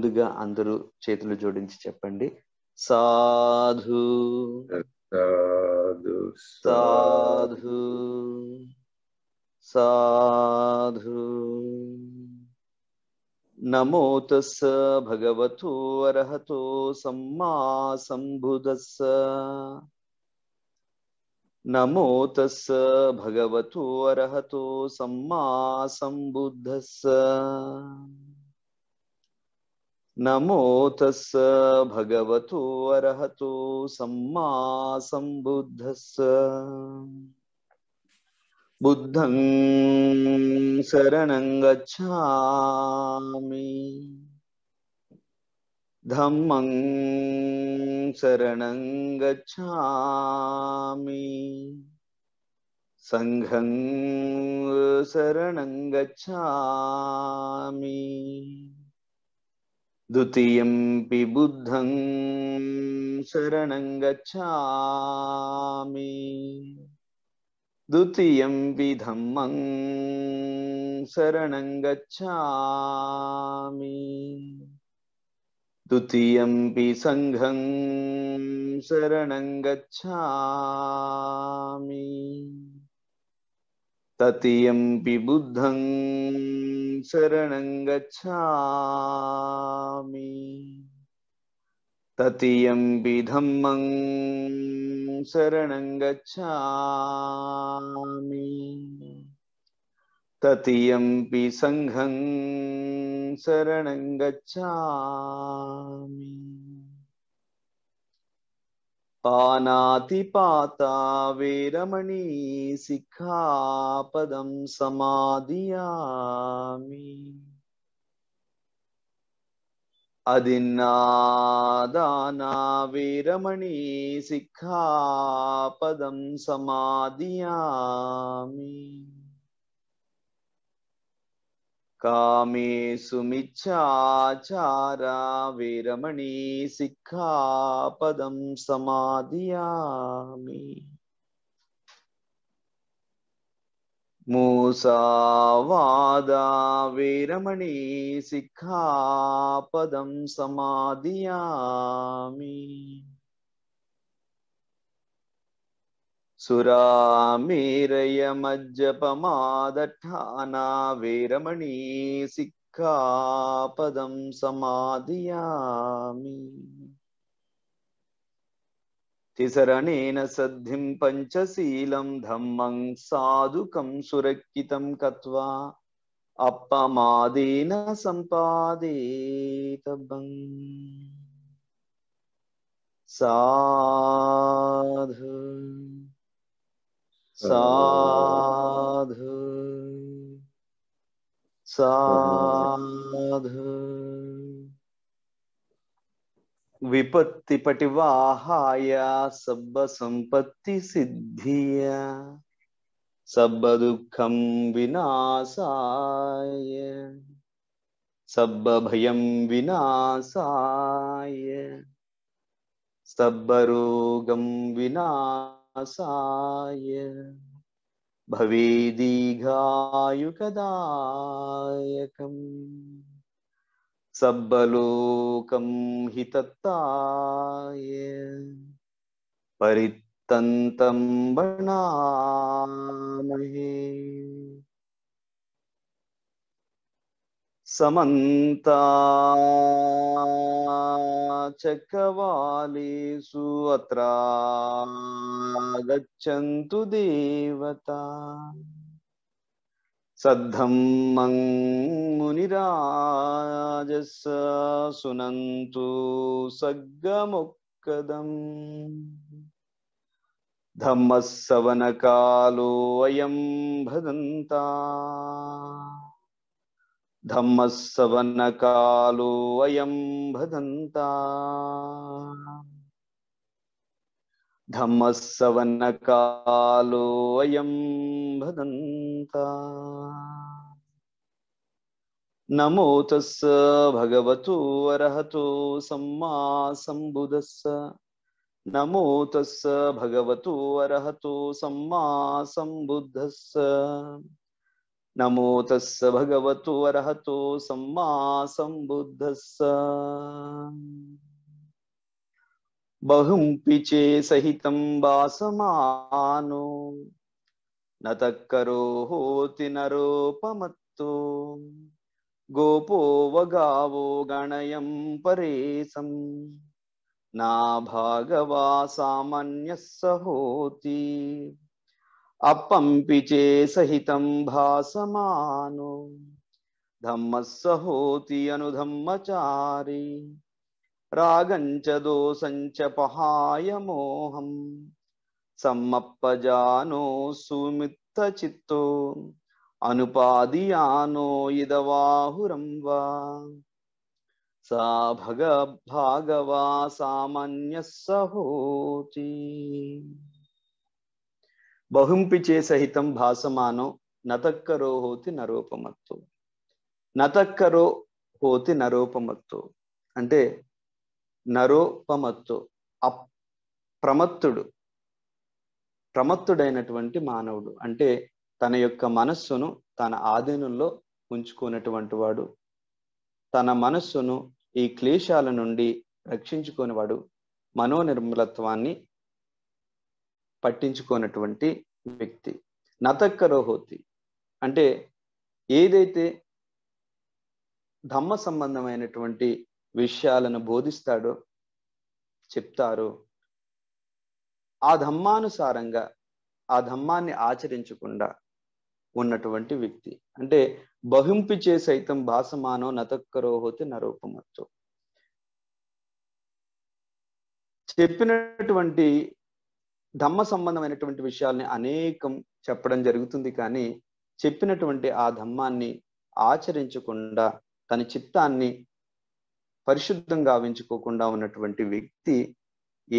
ముందుగా అందరూ చేతులు జోడించి చెప్పండి సాధు సాధు సాధు సాధు నమోతస్ భగవతో అర్హతో సమ్మా సంబుధస్ నమో తస్స భగవతో అర్హతో సమ్మా సంబుద్ధస్స नमो तस् भगवतो अरहतो सम्मा सम्बुद्धस् बुद्धं शरणं गच्छामि धम्मं शरणं गच्छामि सङ्घं शरणं गच्छामि द्वितीयं बुद्धं शरणं गच्छामि द्वितीयं विधम्मं शरणं गच्छामि द्वितीयं पि सङ्घं शरणं गच्छामि ततियं बुद्धं शरणं गच्छामि ततियं विधम्मं शरणं गच्छामि ततियं विसङ्घं शरणं गच्छामि పానాతిపాత వేరమణి సిఖాపదం సమాధియామి అదిన్నాదానా వీరమణి సిఖాపదం సమాధియామి කාමේසු මිච්ඡාචාරා වේරමණී සික්ඛාපදම් සමාදියාමි මූසාවාදා වේරමණී සික්ඛාපදම් සමාදියාමි சுராமீரய மஜ்ஜபமாதட்டானா வீரமணி சிக்காபதம் சமாதியாமி திசரணேன சத்திம் பஞ்சசீலம் தம்மம் சாதுகம் சுரக்கிதம் கத்வா அப்பமாதீன சம்பாதேதபங் சாது సాధు సాధు విపత్తి పటివాహాయ సబ్బ సంపత్తి సిద్ధియ సబ్బ దుఃఖం వినాశాయ సబ్బ భయం వినాశాయ సబ్బ రోగం వినా साय भवेदीघायुकदायकम् सब्बलोकं हि तत्ताय परित्तन्तं वणामहे సమంతా చక్రవాలేషు అత్ర గచ్చంతు దేవత సద్ధమ్మం మునిరాజస్ సునంతు సగ్గముక్కదం ధమ్మస్సవనకాలో అయం భదంతా धम्मस्सवनकालो अयं भदन्ता धम्मस्सवनकालो अयं भदन्ता नमो तस्स भगवतो अरहतो सम्मा नमो तस्स भगवतो अरहतो सम्मा ನಮೋ ತಸ್ಸ ಭಗವತು ಅರ್ಹತೋ ಸಮ್ಮಾ ಸಂಬುದ್ಧಸ್ಸ ಬಹುಂ ಪಿಚೇ ಸಹಿತಂ ನತಕ್ಕರೋ ಹೋತಿ ನರೋಪಮತ್ತು ಗೋಪೋ ವಗಾವೋ ಗಣಯಂ ಪರೇಸಂ ನಾ ಭಾಗವಾ ಸಾಮಾನ್ಯಸ್ಸ ಹೋತಿ अपंपिचे सहितं भासमानो धम्मः होति अनुधम्मचारी रागञ्च दोषञ्च पहाय मोहम् सम्मप्पजानो सुमित्तचित्तो अनुपादियानो इदवाहुरं वा सा भग भागवा सामान्यः स బహుంపి చే సహితం భాసమానో నతక్కరో హోతి నరోపమత్తు నతక్కరో హోతి నరోపమత్తు అంటే నరోపమత్తు అప్ ప్రమత్తుడు ప్రమత్తుడైనటువంటి మానవుడు అంటే తన యొక్క మనస్సును తన ఆధీనంలో ఉంచుకున్నటువంటి వాడు తన మనస్సును ఈ క్లేశాల నుండి రక్షించుకునేవాడు మనోనిర్మలత్వాన్ని పట్టించుకోనటువంటి వ్యక్తి నతక్కరోహోతి అంటే ఏదైతే ధమ్మ సంబంధమైనటువంటి విషయాలను బోధిస్తాడో చెప్తారో ఆ ధమ్మానుసారంగా ఆ ధమ్మాన్ని ఆచరించకుండా ఉన్నటువంటి వ్యక్తి అంటే బహింపిచే సైతం భాసమానో నతక్కరోహోతి నరూపమత్తో చెప్పినటువంటి ధమ్మ సంబంధమైనటువంటి విషయాల్ని అనేకం చెప్పడం జరుగుతుంది కానీ చెప్పినటువంటి ఆ ధమ్మాన్ని ఆచరించకుండా తన చిత్తాన్ని పరిశుద్ధం గావించుకోకుండా ఉన్నటువంటి వ్యక్తి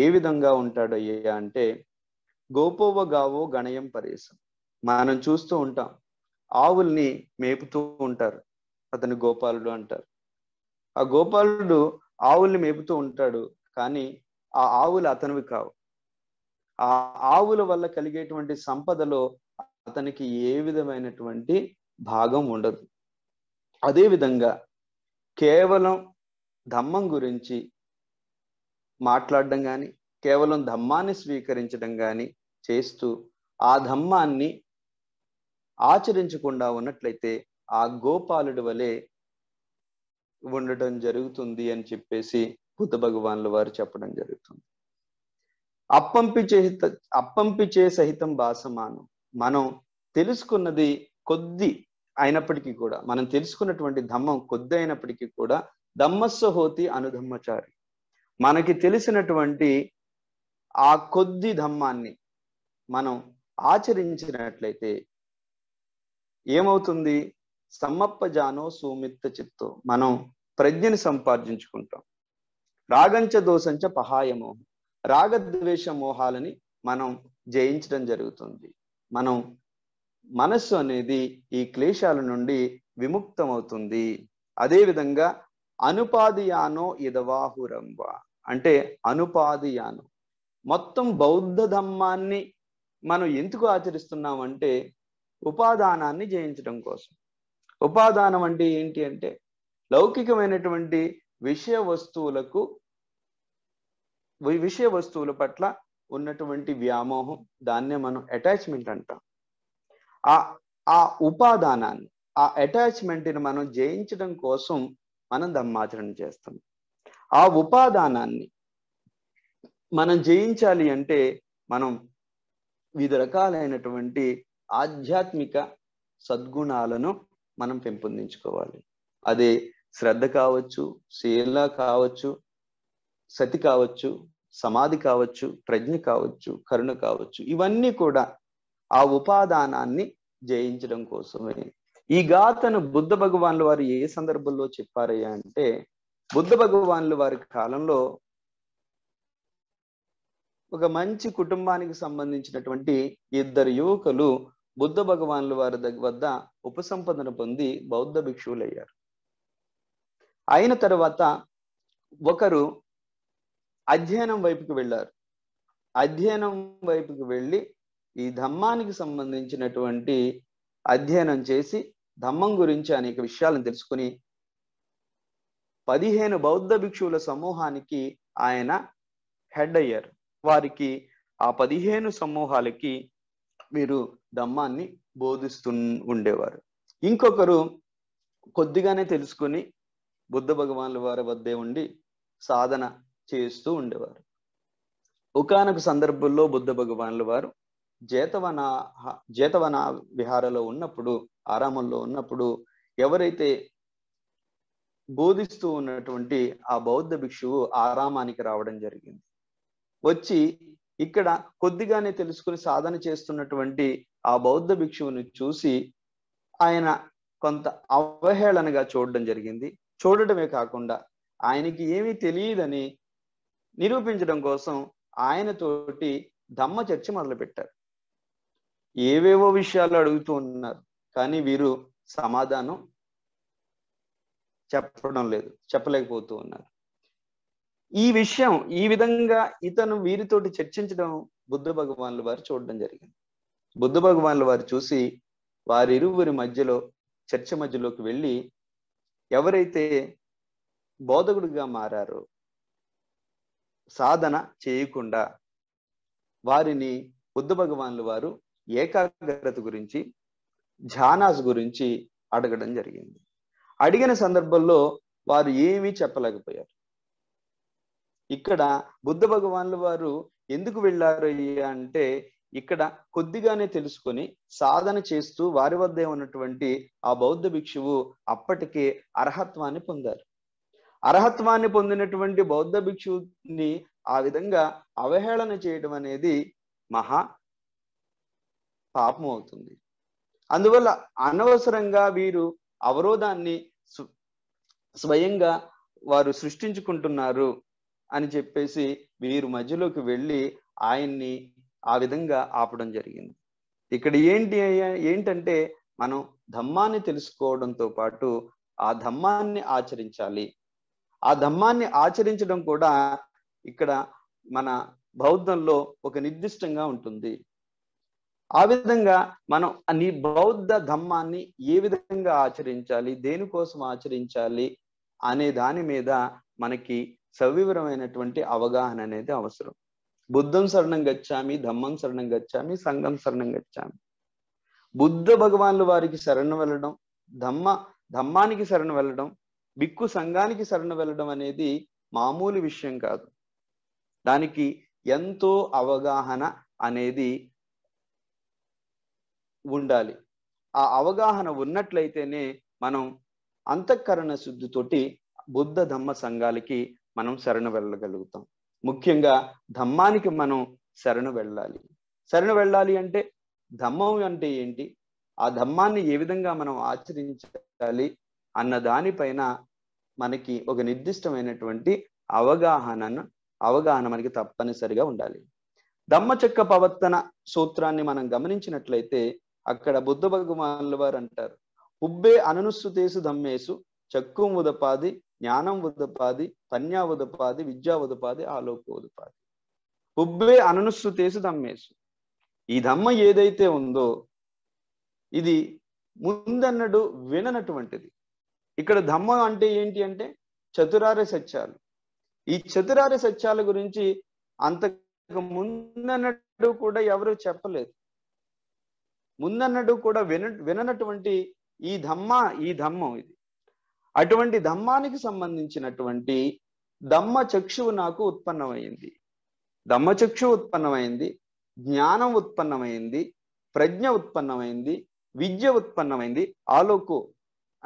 ఏ విధంగా ఉంటాడు అయ్యా అంటే గోపోవ గావో గణయం పరేసం మనం చూస్తూ ఉంటాం ఆవుల్ని మేపుతూ ఉంటారు అతను గోపాలుడు అంటారు ఆ గోపాలుడు ఆవుల్ని మేపుతూ ఉంటాడు కానీ ఆ ఆవులు అతనివి కావు ఆ ఆవుల వల్ల కలిగేటువంటి సంపదలో అతనికి ఏ విధమైనటువంటి భాగం ఉండదు అదేవిధంగా కేవలం ధమ్మం గురించి మాట్లాడడం కానీ కేవలం ధమ్మాన్ని స్వీకరించడం కానీ చేస్తూ ఆ ధమ్మాన్ని ఆచరించకుండా ఉన్నట్లయితే ఆ గోపాలుడి వలె ఉండటం జరుగుతుంది అని చెప్పేసి బుద్ధ భగవాన్ల వారు చెప్పడం జరుగుతుంది అప్పంపి చేత అప్పంపిచే సహితం భాసమానం మనం తెలుసుకున్నది కొద్ది అయినప్పటికీ కూడా మనం తెలుసుకున్నటువంటి ధమ్మం కొద్ది అయినప్పటికీ కూడా ధమ్మస్వ హోతి అనుధమ్మచారి మనకి తెలిసినటువంటి ఆ కొద్ది ధమ్మాన్ని మనం ఆచరించినట్లయితే ఏమవుతుంది జానో సుమిత్త చిత్తో మనం ప్రజ్ఞని సంపాదించుకుంటాం రాగంచ దోషంచ పహాయమోహం రాగద్వేష మోహాలని మనం జయించడం జరుగుతుంది మనం మనస్సు అనేది ఈ క్లేశాల నుండి విముక్తమవుతుంది అదేవిధంగా అనుపాదియానో ఇదవాహురంబ అంటే అనుపాదియానో మొత్తం బౌద్ధ ధమ్మాన్ని మనం ఎందుకు ఆచరిస్తున్నామంటే ఉపాదానాన్ని జయించడం కోసం ఉపాదానం అంటే ఏంటి అంటే లౌకికమైనటువంటి విషయ వస్తువులకు విషయ వస్తువుల పట్ల ఉన్నటువంటి వ్యామోహం దాన్నే మనం అటాచ్మెంట్ అంటాం ఆ ఆ ఉపాదానాన్ని ఆ అటాచ్మెంట్ని మనం జయించడం కోసం మనం ధర్మాచరణ చేస్తాం ఆ ఉపాదానాన్ని మనం జయించాలి అంటే మనం వివిధ రకాలైనటువంటి ఆధ్యాత్మిక సద్గుణాలను మనం పెంపొందించుకోవాలి అదే శ్రద్ధ కావచ్చు శీల కావచ్చు సతి కావచ్చు సమాధి కావచ్చు ప్రజ్ఞ కావచ్చు కరుణ కావచ్చు ఇవన్నీ కూడా ఆ ఉపాదానాన్ని జయించడం కోసమే ఈ గాథను బుద్ధ భగవాన్లు వారు ఏ సందర్భంలో చెప్పారయ్యా అంటే బుద్ధ భగవాన్లు వారి కాలంలో ఒక మంచి కుటుంబానికి సంబంధించినటువంటి ఇద్దరు యువకులు బుద్ధ భగవాన్లు వారి దగ్గర వద్ద ఉపసంపదన పొంది బౌద్ధ భిక్షువులయ్యారు అయిన తర్వాత ఒకరు అధ్యయనం వైపుకి వెళ్ళారు అధ్యయనం వైపుకి వెళ్ళి ఈ ధమ్మానికి సంబంధించినటువంటి అధ్యయనం చేసి ధమ్మం గురించి అనేక విషయాలను తెలుసుకుని పదిహేను బౌద్ధ భిక్షువుల సమూహానికి ఆయన హెడ్ అయ్యారు వారికి ఆ పదిహేను సమూహాలకి మీరు ధమ్మాన్ని బోధిస్తూ ఉండేవారు ఇంకొకరు కొద్దిగానే తెలుసుకుని బుద్ధ భగవాన్ల వారి వద్దే ఉండి సాధన చేస్తూ ఉండేవారు ఒకనొక సందర్భంలో బుద్ధ భగవానుల వారు జేతవన జేతవన విహారలో ఉన్నప్పుడు ఆరామంలో ఉన్నప్పుడు ఎవరైతే బోధిస్తూ ఉన్నటువంటి ఆ బౌద్ధ భిక్షువు ఆరామానికి రావడం జరిగింది వచ్చి ఇక్కడ కొద్దిగానే తెలుసుకుని సాధన చేస్తున్నటువంటి ఆ బౌద్ధ భిక్షువుని చూసి ఆయన కొంత అవహేళనగా చూడడం జరిగింది చూడటమే కాకుండా ఆయనకి ఏమీ తెలియదని నిరూపించడం కోసం ఆయనతోటి ధమ్మ చర్చ మొదలుపెట్టారు ఏవేవో విషయాలు అడుగుతూ ఉన్నారు కానీ వీరు సమాధానం చెప్పడం లేదు చెప్పలేకపోతూ ఉన్నారు ఈ విషయం ఈ విధంగా ఇతను వీరితోటి చర్చించడం బుద్ధ భగవాన్లు వారు చూడడం జరిగింది బుద్ధ భగవాన్లు వారు చూసి వారిరువురి మధ్యలో చర్చ మధ్యలోకి వెళ్ళి ఎవరైతే బోధకుడిగా మారారో సాధన చేయకుండా వారిని బుద్ధ భగవాన్లు వారు ఏకాగ్రత గురించి ధ్యానాస్ గురించి అడగడం జరిగింది అడిగిన సందర్భంలో వారు ఏమీ చెప్పలేకపోయారు ఇక్కడ బుద్ధ భగవాన్లు వారు ఎందుకు వెళ్ళారు అంటే ఇక్కడ కొద్దిగానే తెలుసుకొని సాధన చేస్తూ వారి వద్ద ఉన్నటువంటి ఆ బౌద్ధ భిక్షువు అప్పటికే అర్హత్వాన్ని పొందారు అర్హత్వాన్ని పొందినటువంటి బౌద్ధ భిక్షుని ఆ విధంగా అవహేళన చేయడం అనేది మహా పాపం అవుతుంది అందువల్ల అనవసరంగా వీరు అవరోధాన్ని స్వయంగా వారు సృష్టించుకుంటున్నారు అని చెప్పేసి వీరు మధ్యలోకి వెళ్ళి ఆయన్ని ఆ విధంగా ఆపడం జరిగింది ఇక్కడ ఏంటి ఏంటంటే మనం ధమ్మాన్ని తెలుసుకోవడంతో పాటు ఆ ధమ్మాన్ని ఆచరించాలి ఆ ధమ్మాన్ని ఆచరించడం కూడా ఇక్కడ మన బౌద్ధంలో ఒక నిర్దిష్టంగా ఉంటుంది ఆ విధంగా మనం నీ బౌద్ధ ధమ్మాన్ని ఏ విధంగా ఆచరించాలి దేనికోసం ఆచరించాలి అనే దాని మీద మనకి సవివరమైనటువంటి అవగాహన అనేది అవసరం బుద్ధం శరణం గచ్చామి ధమ్మం శరణం గచ్చామి సంఘం శరణం గచ్చామి బుద్ధ భగవాన్లు వారికి శరణం వెళ్ళడం ధమ్మ ధమ్మానికి శరణం వెళ్ళడం బిక్కు సంఘానికి శరణ వెళ్ళడం అనేది మామూలు విషయం కాదు దానికి ఎంతో అవగాహన అనేది ఉండాలి ఆ అవగాహన ఉన్నట్లయితేనే మనం అంతఃకరణ శుద్ధితోటి బుద్ధ ధమ్మ సంఘాలకి మనం శరణ వెళ్ళగలుగుతాం ముఖ్యంగా ధమ్మానికి మనం శరణ వెళ్ళాలి శరణ వెళ్ళాలి అంటే ధమ్మం అంటే ఏంటి ఆ ధమ్మాన్ని ఏ విధంగా మనం ఆచరించాలి అన్న దానిపైన మనకి ఒక నిర్దిష్టమైనటువంటి అవగాహనను అవగాహన మనకి తప్పనిసరిగా ఉండాలి దమ్మచక్క పవర్తన సూత్రాన్ని మనం గమనించినట్లయితే అక్కడ బుద్ధ భగవానుల వారు అంటారు ఉబ్బే అననుసృతేసు దమ్మేసు చక్కు ఉదపాది జ్ఞానం ఉదపాది పన్యా ఉదపాది విద్యా ఉదపాది ఆలోక ఉదపాది ఉబ్బే అననుసృతేసు దమ్మేసు ఈ ధమ్మ ఏదైతే ఉందో ఇది ముందన్నడు విననటువంటిది ఇక్కడ ధమ్మం అంటే ఏంటి అంటే చతురారే సత్యాలు ఈ చతురారే సత్యాల గురించి అంతకు ముందన్నట్టు కూడా ఎవరు చెప్పలేదు ముందన్నట్టు కూడా విన విననటువంటి ఈ ధమ్మ ఈ ధమ్మం ఇది అటువంటి ధమ్మానికి సంబంధించినటువంటి ధమ్మ చక్షువు నాకు ఉత్పన్నమైంది ధమ్మచక్షు ఉత్పన్నమైంది జ్ఞానం ఉత్పన్నమైంది ప్రజ్ఞ ఉత్పన్నమైంది విద్య ఉత్పన్నమైంది ఆలోకు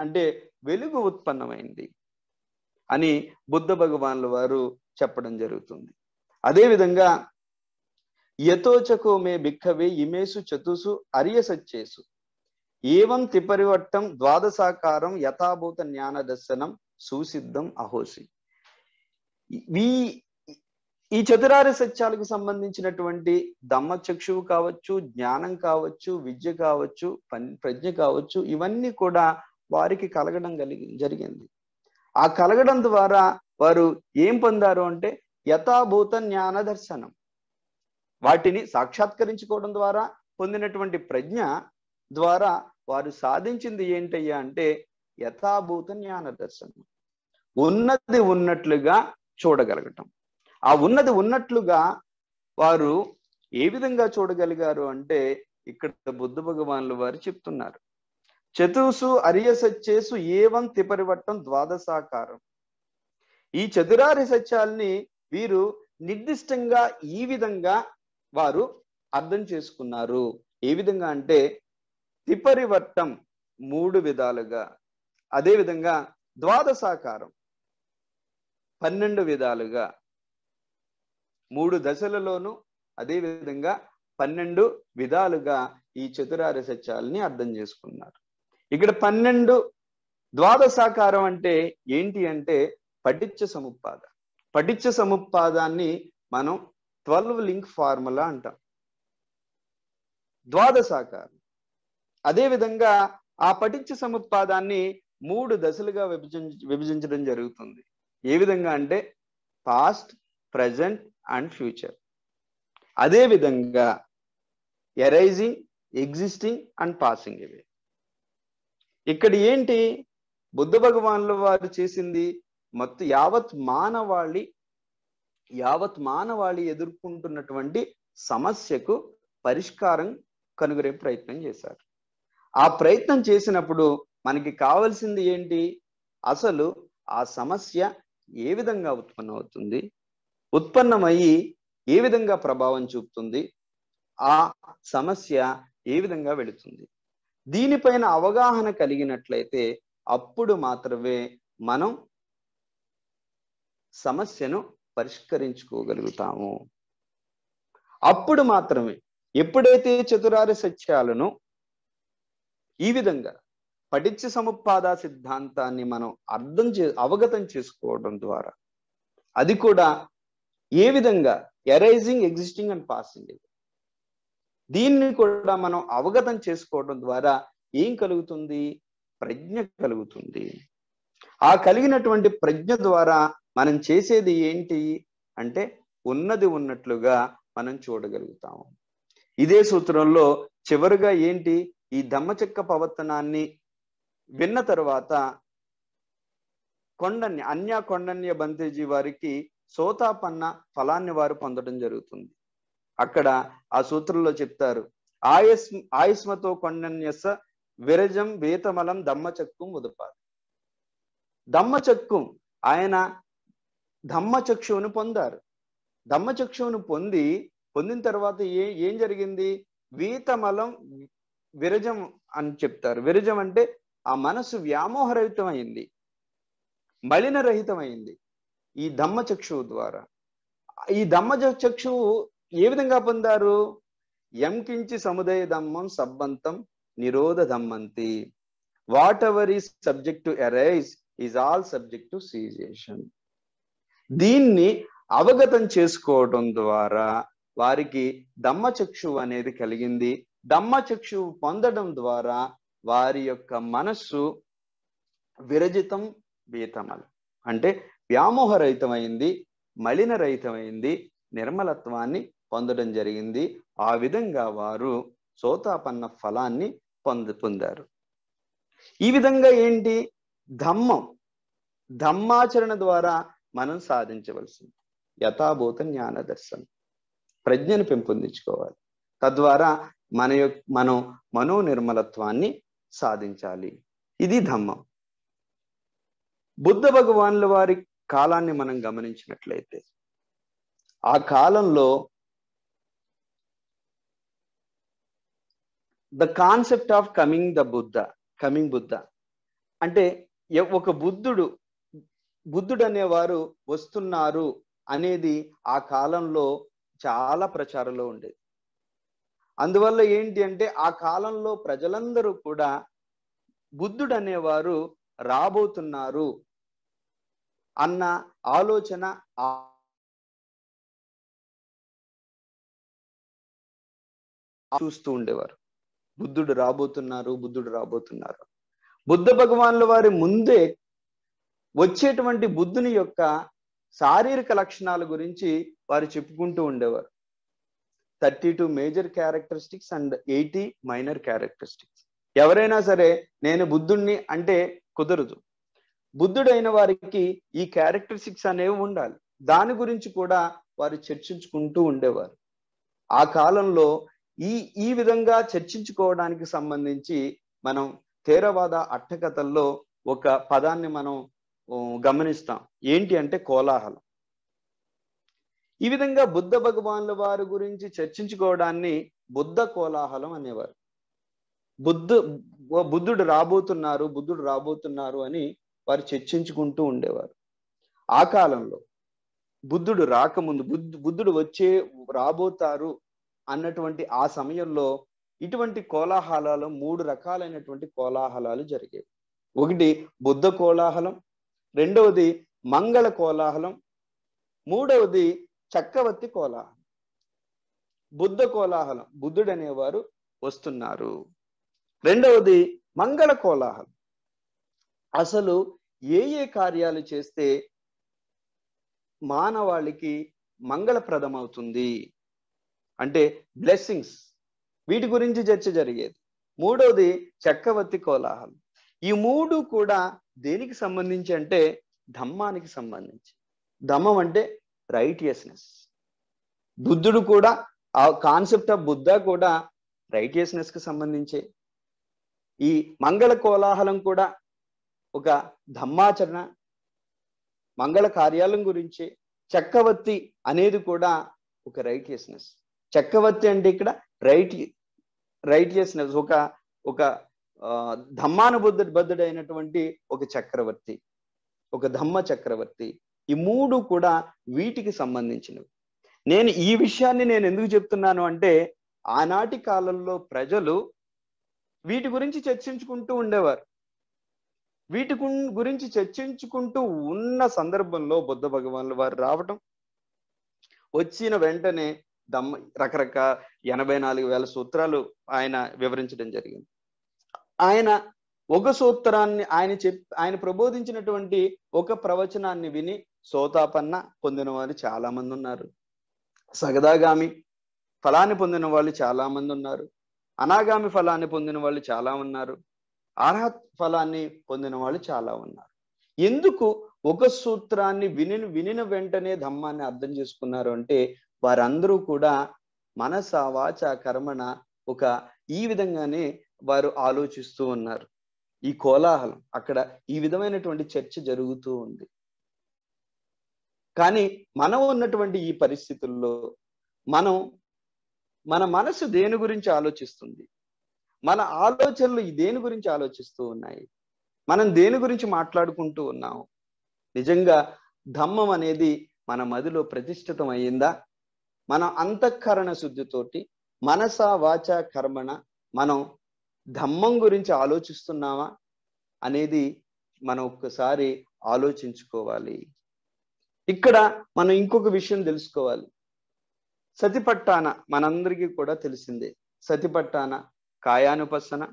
అంటే వెలుగు ఉత్పన్నమైంది అని బుద్ధ భగవాన్ల వారు చెప్పడం జరుగుతుంది అదేవిధంగా యథోచకో మే భిక్కవే ఇమేసు చతుసు అర్య సచ్చేసు ఏవం తిపరివట్టం ద్వాదశాకారం యథాభూత జ్ఞాన దర్శనం సుసిద్ధం అహోసి ఈ ఈ చతురారి సత్యాలకు సంబంధించినటువంటి చక్షువు కావచ్చు జ్ఞానం కావచ్చు విద్య కావచ్చు ప్రజ్ఞ కావచ్చు ఇవన్నీ కూడా వారికి కలగడం కలిగి జరిగింది ఆ కలగడం ద్వారా వారు ఏం పొందారు అంటే యథాభూత జ్ఞాన దర్శనం వాటిని సాక్షాత్కరించుకోవడం ద్వారా పొందినటువంటి ప్రజ్ఞ ద్వారా వారు సాధించింది ఏంటయ్యా అంటే యథాభూత జ్ఞాన దర్శనం ఉన్నది ఉన్నట్లుగా చూడగలగటం ఆ ఉన్నది ఉన్నట్లుగా వారు ఏ విధంగా చూడగలిగారు అంటే ఇక్కడ బుద్ధ భగవాన్లు వారు చెప్తున్నారు చతుసు అరియ సత్యేసు ఏవం తిపరివట్టం ద్వాదశాకారం ఈ చతురారి సత్యాల్ని వీరు నిర్దిష్టంగా ఈ విధంగా వారు అర్థం చేసుకున్నారు ఏ విధంగా అంటే తిపరివట్టం మూడు విధాలుగా అదేవిధంగా ద్వాదశాకారం పన్నెండు విధాలుగా మూడు దశలలోనూ అదేవిధంగా పన్నెండు విధాలుగా ఈ చతురారి సత్యాలని అర్థం చేసుకున్నారు ఇక్కడ పన్నెండు ద్వాదశాకారం అంటే ఏంటి అంటే పటిచ్చ సముపాద పటిచ్చ సముపాదాన్ని మనం ట్వెల్వ్ లింక్ ఫార్ములా అంటాం ద్వాదశాకారం అదేవిధంగా ఆ పటిచ్చ సముపాదాన్ని మూడు దశలుగా విభజించ విభజించడం జరుగుతుంది ఏ విధంగా అంటే పాస్ట్ ప్రజెంట్ అండ్ ఫ్యూచర్ అదేవిధంగా ఎరైజింగ్ ఎగ్జిస్టింగ్ అండ్ పాసింగ్ ఇవి ఇక్కడ ఏంటి బుద్ధ భగవానుల వారు చేసింది మొత్తం యావత్ మానవాళి యావత్ మానవాళి ఎదుర్కొంటున్నటువంటి సమస్యకు పరిష్కారం కనుగొనే ప్రయత్నం చేశారు ఆ ప్రయత్నం చేసినప్పుడు మనకి కావలసింది ఏంటి అసలు ఆ సమస్య ఏ విధంగా అవుతుంది ఉత్పన్నమయ్యి ఏ విధంగా ప్రభావం చూపుతుంది ఆ సమస్య ఏ విధంగా వెళుతుంది దీనిపైన అవగాహన కలిగినట్లయితే అప్పుడు మాత్రమే మనం సమస్యను పరిష్కరించుకోగలుగుతాము అప్పుడు మాత్రమే ఎప్పుడైతే చతురారి సత్యాలను ఈ విధంగా పటిచ్చ సముపాద సిద్ధాంతాన్ని మనం అర్థం చే అవగతం చేసుకోవడం ద్వారా అది కూడా ఏ విధంగా ఎరైజింగ్ ఎగ్జిస్టింగ్ అండ్ పాసింగ్ దీన్ని కూడా మనం అవగతం చేసుకోవడం ద్వారా ఏం కలుగుతుంది ప్రజ్ఞ కలుగుతుంది ఆ కలిగినటువంటి ప్రజ్ఞ ద్వారా మనం చేసేది ఏంటి అంటే ఉన్నది ఉన్నట్లుగా మనం చూడగలుగుతాము ఇదే సూత్రంలో చివరిగా ఏంటి ఈ ధమ్మచక్క పవర్తనాన్ని విన్న తరువాత కొండన్య అన్య కొండన్య బంతేజీ వారికి సోతాపన్న ఫలాన్ని వారు పొందడం జరుగుతుంది అక్కడ ఆ సూత్రంలో చెప్తారు ఆయస్ ఆయుష్మతో కొండన్యస విరజం వేతమలం దమ్మచక్కుం ఉదపాలి దమ్మచక్కుం ఆయన ధమ్మచక్షువును పొందారు ధమ్మచక్షువును పొంది పొందిన తర్వాత ఏ ఏం జరిగింది వీతమలం విరజం అని చెప్తారు విరజం అంటే ఆ మనసు వ్యామోహరహితమైంది మలినరహితమైంది ఈ ధమ్మచక్షువు ద్వారా ఈ ధమ్మచక్షువు ఏ విధంగా పొందారు ఎంకించి సముదయ దమ్మం సబ్బంతం నిరోధ దమ్మంతి whatever is subject to arise is all subject to cessation దీన్ని అవగతం చేసుకోవడం ద్వారా వారికి ధమ్మచక్షు అనేది కలిగింది ధమ్మచక్షు పొందడం ద్వారా వారి యొక్క మనస్సు విరజితం బీతమలు అంటే వ్యామోహరహితమైంది మలినరహితమైంది నిర్మలత్వాన్ని పొందడం జరిగింది ఆ విధంగా వారు సోతాపన్న ఫలాన్ని పొంద పొందారు ఈ విధంగా ఏంటి ధమ్మం ధమ్మాచరణ ద్వారా మనం సాధించవలసింది యథాభూత జ్ఞాన దర్శనం ప్రజ్ఞను పెంపొందించుకోవాలి తద్వారా మన యొక్క మనం మనో నిర్మలత్వాన్ని సాధించాలి ఇది ధమ్మం బుద్ధ భగవానుల వారి కాలాన్ని మనం గమనించినట్లయితే ఆ కాలంలో the concept of coming the Buddha coming Buddha అంటే ఒక బుద్ధుడు బుద్ధుడు అనేవారు వస్తున్నారు అనేది ఆ కాలంలో చాలా ప్రచారంలో ఉండేది అందువల్ల ఏంటి అంటే ఆ కాలంలో ప్రజలందరూ కూడా బుద్ధుడు అనేవారు రాబోతున్నారు అన్న ఆలోచన చూస్తూ ఉండేవారు బుద్ధుడు రాబోతున్నారు బుద్ధుడు రాబోతున్నారు బుద్ధ భగవానుల వారి ముందే వచ్చేటువంటి బుద్ధుని యొక్క శారీరక లక్షణాల గురించి వారు చెప్పుకుంటూ ఉండేవారు thirty two major characteristics and eighty minor characteristics ఎవరైనా సరే నేను బుద్ధుణ్ణి అంటే కుదరదు బుద్ధుడైన వారికి ఈ క్యారెక్టరిస్టిక్స్ అనేవి ఉండాలి దాని గురించి కూడా వారు చర్చించుకుంటూ ఉండేవారు ఆ కాలంలో ఈ ఈ విధంగా చర్చించుకోవడానికి సంబంధించి మనం థేరవాద అట్టకథల్లో ఒక పదాన్ని మనం గమనిస్తాం ఏంటి అంటే కోలాహలం ఈ విధంగా బుద్ధ భగవాన్ల వారి గురించి చర్చించుకోవడాన్ని బుద్ధ కోలాహలం అనేవారు బుద్ధ బుద్ధుడు రాబోతున్నారు బుద్ధుడు రాబోతున్నారు అని వారు చర్చించుకుంటూ ఉండేవారు ఆ కాలంలో బుద్ధుడు రాకముందు బుద్ధు బుద్ధుడు వచ్చే రాబోతారు అన్నటువంటి ఆ సమయంలో ఇటువంటి కోలాహలాలు మూడు రకాలైనటువంటి కోలాహలాలు జరిగేవి ఒకటి బుద్ధ కోలాహలం రెండవది మంగళ కోలాహలం మూడవది చక్రవర్తి కోలాహలం బుద్ధ కోలాహలం బుద్ధుడు అనేవారు వస్తున్నారు రెండవది మంగళ కోలాహలం అసలు ఏ ఏ కార్యాలు చేస్తే మానవాళికి మంగళప్రదమవుతుంది అంటే బ్లెస్సింగ్స్ వీటి గురించి చర్చ జరిగేది మూడవది చక్రవర్తి కోలాహలం ఈ మూడు కూడా దేనికి సంబంధించి అంటే ధమ్మానికి సంబంధించి ధమ్మం అంటే రైటియస్నెస్ బుద్ధుడు కూడా ఆ కాన్సెప్ట్ ఆఫ్ బుద్ధ కూడా రైటియస్నెస్ కి సంబంధించి ఈ మంగళ కోలాహలం కూడా ఒక ధమ్మాచరణ మంగళ కార్యాలయం గురించి చక్రవర్తి అనేది కూడా ఒక రైటియస్నెస్ చక్రవర్తి అంటే ఇక్కడ రైట్ రైట్ చేసిన ఒక ఒక ధమ్మానుబుద్ధ బద్ధుడైనటువంటి ఒక చక్రవర్తి ఒక ధమ్మ చక్రవర్తి ఈ మూడు కూడా వీటికి సంబంధించినవి నేను ఈ విషయాన్ని నేను ఎందుకు చెప్తున్నాను అంటే ఆనాటి కాలంలో ప్రజలు వీటి గురించి చర్చించుకుంటూ ఉండేవారు వీటి గురించి చర్చించుకుంటూ ఉన్న సందర్భంలో బుద్ధ భగవాన్లు వారు రావటం వచ్చిన వెంటనే దమ్మ రకరకాల ఎనభై నాలుగు వేల సూత్రాలు ఆయన వివరించడం జరిగింది ఆయన ఒక సూత్రాన్ని ఆయన చెప్ ఆయన ప్రబోధించినటువంటి ఒక ప్రవచనాన్ని విని సోతాపన్న పొందిన వారు చాలా మంది ఉన్నారు సగదాగామి ఫలాన్ని పొందిన వాళ్ళు చాలా మంది ఉన్నారు అనాగామి ఫలాన్ని పొందిన వాళ్ళు చాలా ఉన్నారు అర్హత్ ఫలాన్ని పొందిన వాళ్ళు చాలా ఉన్నారు ఎందుకు ఒక సూత్రాన్ని విని వినిన వెంటనే ధమ్మాన్ని అర్థం చేసుకున్నారు అంటే వారందరూ కూడా మనస వాచ కర్మణ ఒక ఈ విధంగానే వారు ఆలోచిస్తూ ఉన్నారు ఈ కోలాహలం అక్కడ ఈ విధమైనటువంటి చర్చ జరుగుతూ ఉంది కానీ మనం ఉన్నటువంటి ఈ పరిస్థితుల్లో మనం మన మనసు దేని గురించి ఆలోచిస్తుంది మన ఆలోచనలు దేని గురించి ఆలోచిస్తూ ఉన్నాయి మనం దేని గురించి మాట్లాడుకుంటూ ఉన్నాం నిజంగా ధమ్మం అనేది మన మదిలో ప్రతిష్ఠితం అయ్యిందా మన అంతఃకరణ శుద్ధితోటి మనస వాచ కర్మణ మనం ధమ్మం గురించి ఆలోచిస్తున్నామా అనేది మనం ఒక్కసారి ఆలోచించుకోవాలి ఇక్కడ మనం ఇంకొక విషయం తెలుసుకోవాలి సతిపట్టాన మనందరికీ కూడా తెలిసిందే సతిపట్టాన కాయానుపసన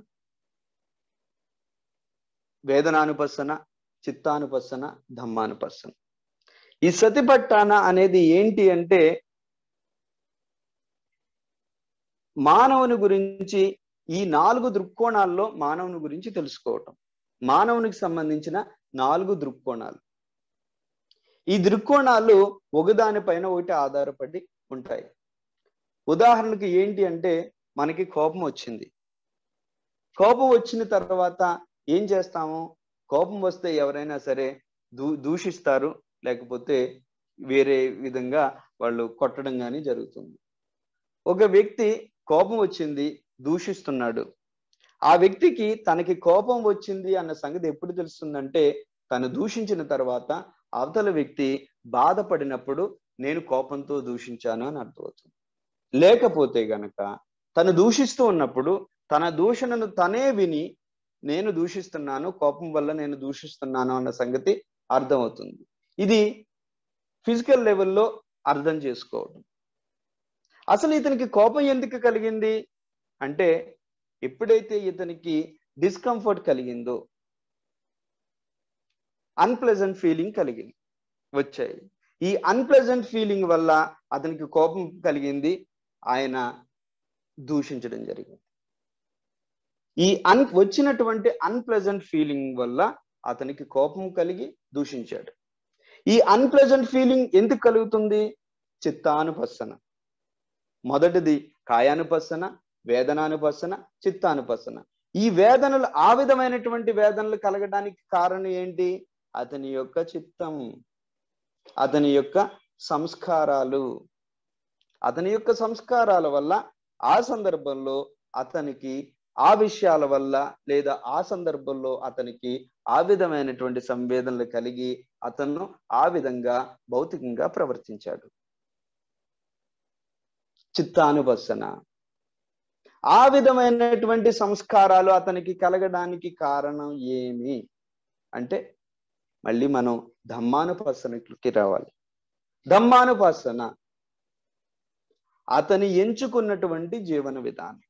వేదనానుపసన చిత్తానుపసన ధమ్మానుపసన ఈ సతిపట్టాన అనేది ఏంటి అంటే మానవుని గురించి ఈ నాలుగు దృక్కోణాల్లో మానవుని గురించి తెలుసుకోవటం మానవునికి సంబంధించిన నాలుగు దృక్కోణాలు ఈ దృక్కోణాలు ఒకదానిపైన ఒకటి ఆధారపడి ఉంటాయి ఉదాహరణకు ఏంటి అంటే మనకి కోపం వచ్చింది కోపం వచ్చిన తర్వాత ఏం చేస్తాము కోపం వస్తే ఎవరైనా సరే దూ దూషిస్తారు లేకపోతే వేరే విధంగా వాళ్ళు కొట్టడం కానీ జరుగుతుంది ఒక వ్యక్తి కోపం వచ్చింది దూషిస్తున్నాడు ఆ వ్యక్తికి తనకి కోపం వచ్చింది అన్న సంగతి ఎప్పుడు తెలుస్తుందంటే తను దూషించిన తర్వాత అవతల వ్యక్తి బాధపడినప్పుడు నేను కోపంతో దూషించాను అని అర్థమవుతుంది లేకపోతే గనక తను దూషిస్తూ ఉన్నప్పుడు తన దూషణను తనే విని నేను దూషిస్తున్నాను కోపం వల్ల నేను దూషిస్తున్నాను అన్న సంగతి అర్థమవుతుంది ఇది ఫిజికల్ లెవెల్లో అర్థం చేసుకోవడం అసలు ఇతనికి కోపం ఎందుకు కలిగింది అంటే ఎప్పుడైతే ఇతనికి డిస్కంఫర్ట్ కలిగిందో అన్ప్లెజెంట్ ఫీలింగ్ కలిగింది వచ్చాయి ఈ అన్ప్లెజెంట్ ఫీలింగ్ వల్ల అతనికి కోపం కలిగింది ఆయన దూషించడం జరిగింది ఈ అన్ వచ్చినటువంటి అన్ప్లెజెంట్ ఫీలింగ్ వల్ల అతనికి కోపం కలిగి దూషించాడు ఈ అన్ప్లెజెంట్ ఫీలింగ్ ఎందుకు కలుగుతుంది చిత్తానుపసన మొదటిది కాయానుపసన వేదనానుపసన చిత్తానుపసన ఈ వేదనలు ఆ విధమైనటువంటి వేదనలు కలగడానికి కారణం ఏంటి అతని యొక్క చిత్తం అతని యొక్క సంస్కారాలు అతని యొక్క సంస్కారాల వల్ల ఆ సందర్భంలో అతనికి ఆ విషయాల వల్ల లేదా ఆ సందర్భంలో అతనికి ఆ విధమైనటువంటి సంవేదనలు కలిగి అతను ఆ విధంగా భౌతికంగా ప్రవర్తించాడు చిత్తానుభసన ఆ విధమైనటువంటి సంస్కారాలు అతనికి కలగడానికి కారణం ఏమి అంటే మళ్ళీ మనం ధమ్మానుపాసనకి రావాలి ధమ్మానుపాసన అతని ఎంచుకున్నటువంటి జీవన విధానం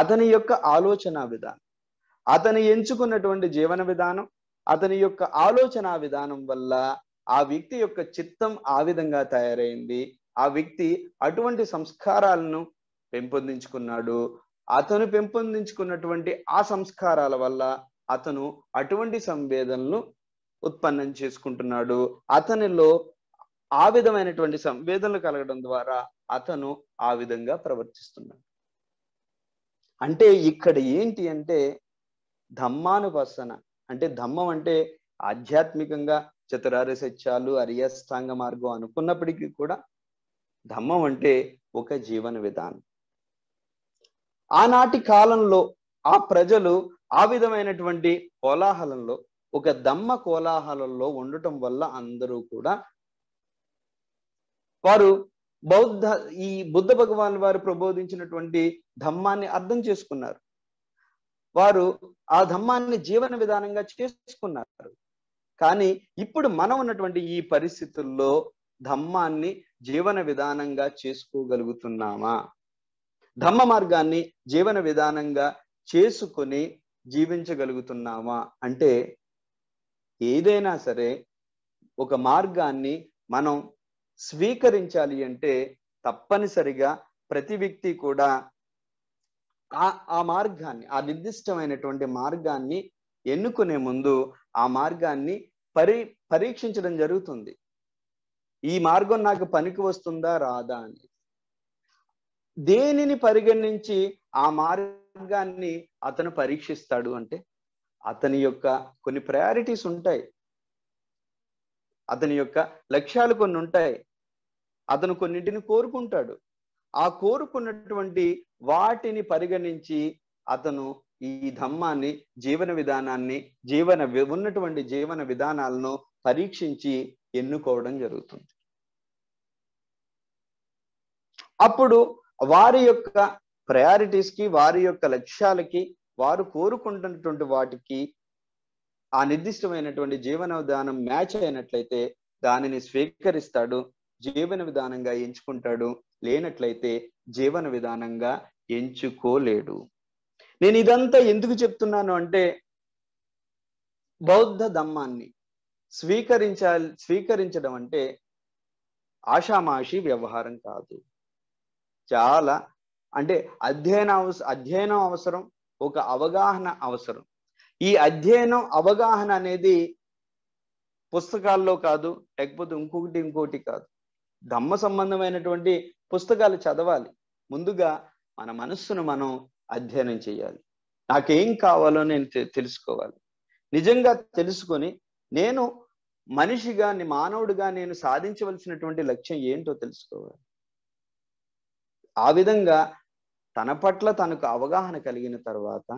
అతని యొక్క ఆలోచన విధానం అతను ఎంచుకున్నటువంటి జీవన విధానం అతని యొక్క ఆలోచన విధానం వల్ల ఆ వ్యక్తి యొక్క చిత్తం ఆ విధంగా తయారైంది ఆ వ్యక్తి అటువంటి సంస్కారాలను పెంపొందించుకున్నాడు అతను పెంపొందించుకున్నటువంటి ఆ సంస్కారాల వల్ల అతను అటువంటి సంవేదనలు ఉత్పన్నం చేసుకుంటున్నాడు అతనిలో ఆ విధమైనటువంటి సంవేదనలు కలగడం ద్వారా అతను ఆ విధంగా ప్రవర్తిస్తున్నాడు అంటే ఇక్కడ ఏంటి అంటే ధమ్మానుపాసన అంటే ధమ్మం అంటే ఆధ్యాత్మికంగా చతురారి సత్యాలు అరియాస్తాంగ మార్గం అనుకున్నప్పటికీ కూడా ధమ్మం అంటే ఒక జీవన విధానం ఆనాటి కాలంలో ఆ ప్రజలు ఆ విధమైనటువంటి కోలాహలంలో ఒక దమ్మ కోలాహలంలో ఉండటం వల్ల అందరూ కూడా వారు బౌద్ధ ఈ బుద్ధ భగవాన్ వారు ప్రబోధించినటువంటి ధమ్మాన్ని అర్థం చేసుకున్నారు వారు ఆ ధమ్మాన్ని జీవన విధానంగా చేసుకున్నారు కానీ ఇప్పుడు మనం ఉన్నటువంటి ఈ పరిస్థితుల్లో ధమ్మాన్ని జీవన విధానంగా చేసుకోగలుగుతున్నామా ధమ్మ మార్గాన్ని జీవన విధానంగా చేసుకొని జీవించగలుగుతున్నామా అంటే ఏదైనా సరే ఒక మార్గాన్ని మనం స్వీకరించాలి అంటే తప్పనిసరిగా ప్రతి వ్యక్తి కూడా ఆ ఆ మార్గాన్ని ఆ నిర్దిష్టమైనటువంటి మార్గాన్ని ఎన్నుకునే ముందు ఆ మార్గాన్ని పరి పరీక్షించడం జరుగుతుంది ఈ మార్గం నాకు పనికి వస్తుందా రాదా అని దేనిని పరిగణించి ఆ మార్గాన్ని అతను పరీక్షిస్తాడు అంటే అతని యొక్క కొన్ని ప్రయారిటీస్ ఉంటాయి అతని యొక్క లక్ష్యాలు కొన్ని ఉంటాయి అతను కొన్నింటిని కోరుకుంటాడు ఆ కోరుకున్నటువంటి వాటిని పరిగణించి అతను ఈ ధమ్మాన్ని జీవన విధానాన్ని జీవన ఉన్నటువంటి జీవన విధానాలను పరీక్షించి ఎన్నుకోవడం జరుగుతుంది అప్పుడు వారి యొక్క ప్రయారిటీస్ కి వారి యొక్క లక్ష్యాలకి వారు కోరుకుంటున్నటువంటి వాటికి ఆ నిర్దిష్టమైనటువంటి జీవన విధానం మ్యాచ్ అయినట్లయితే దానిని స్వీకరిస్తాడు జీవన విధానంగా ఎంచుకుంటాడు లేనట్లయితే జీవన విధానంగా ఎంచుకోలేడు నేను ఇదంతా ఎందుకు చెప్తున్నాను అంటే బౌద్ధ ధమ్మాన్ని స్వీకరించాలి స్వీకరించడం అంటే ఆషామాషి వ్యవహారం కాదు చాలా అంటే అధ్యయన అవస అధ్యయనం అవసరం ఒక అవగాహన అవసరం ఈ అధ్యయనం అవగాహన అనేది పుస్తకాల్లో కాదు లేకపోతే ఇంకొకటి ఇంకొకటి కాదు ధమ్మ సంబంధమైనటువంటి పుస్తకాలు చదవాలి ముందుగా మన మనస్సును మనం అధ్యయనం చేయాలి నాకేం కావాలో నేను తెలుసుకోవాలి నిజంగా తెలుసుకొని నేను మనిషిగా మానవుడిగా నేను సాధించవలసినటువంటి లక్ష్యం ఏంటో తెలుసుకోవాలి ఆ విధంగా తన పట్ల తనకు అవగాహన కలిగిన తర్వాత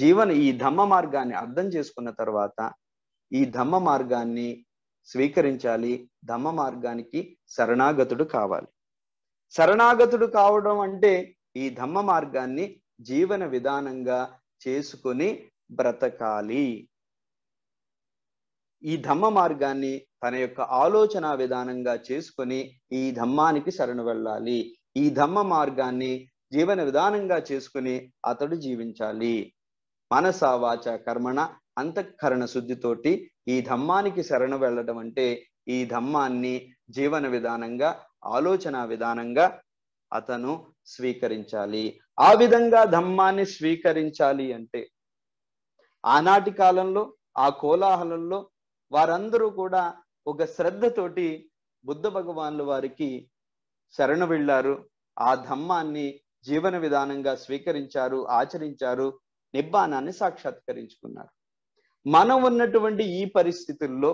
జీవన ఈ ధమ్మ మార్గాన్ని అర్థం చేసుకున్న తర్వాత ఈ ధమ్మ మార్గాన్ని స్వీకరించాలి ధమ్మ మార్గానికి శరణాగతుడు కావాలి శరణాగతుడు కావడం అంటే ఈ ధమ్మ మార్గాన్ని జీవన విధానంగా చేసుకుని బ్రతకాలి ఈ ధమ్మ మార్గాన్ని తన యొక్క ఆలోచన విధానంగా చేసుకుని ఈ ధమ్మానికి శరణు వెళ్ళాలి ఈ ధమ్మ మార్గాన్ని జీవన విధానంగా చేసుకుని అతడు జీవించాలి మనస వాచ కర్మణ అంతఃకరణ శుద్ధితోటి ఈ ధమ్మానికి శరణ వెళ్ళడం అంటే ఈ ధమ్మాన్ని జీవన విధానంగా ఆలోచన విధానంగా అతను స్వీకరించాలి ఆ విధంగా ధమ్మాన్ని స్వీకరించాలి అంటే ఆనాటి కాలంలో ఆ కోలాహలంలో వారందరూ కూడా ఒక శ్రద్ధతోటి బుద్ధ భగవాన్లు వారికి శరణు వెళ్ళారు ఆ ధమ్మాన్ని జీవన విధానంగా స్వీకరించారు ఆచరించారు నిబ్బానాన్ని సాక్షాత్కరించుకున్నారు మనం ఉన్నటువంటి ఈ పరిస్థితుల్లో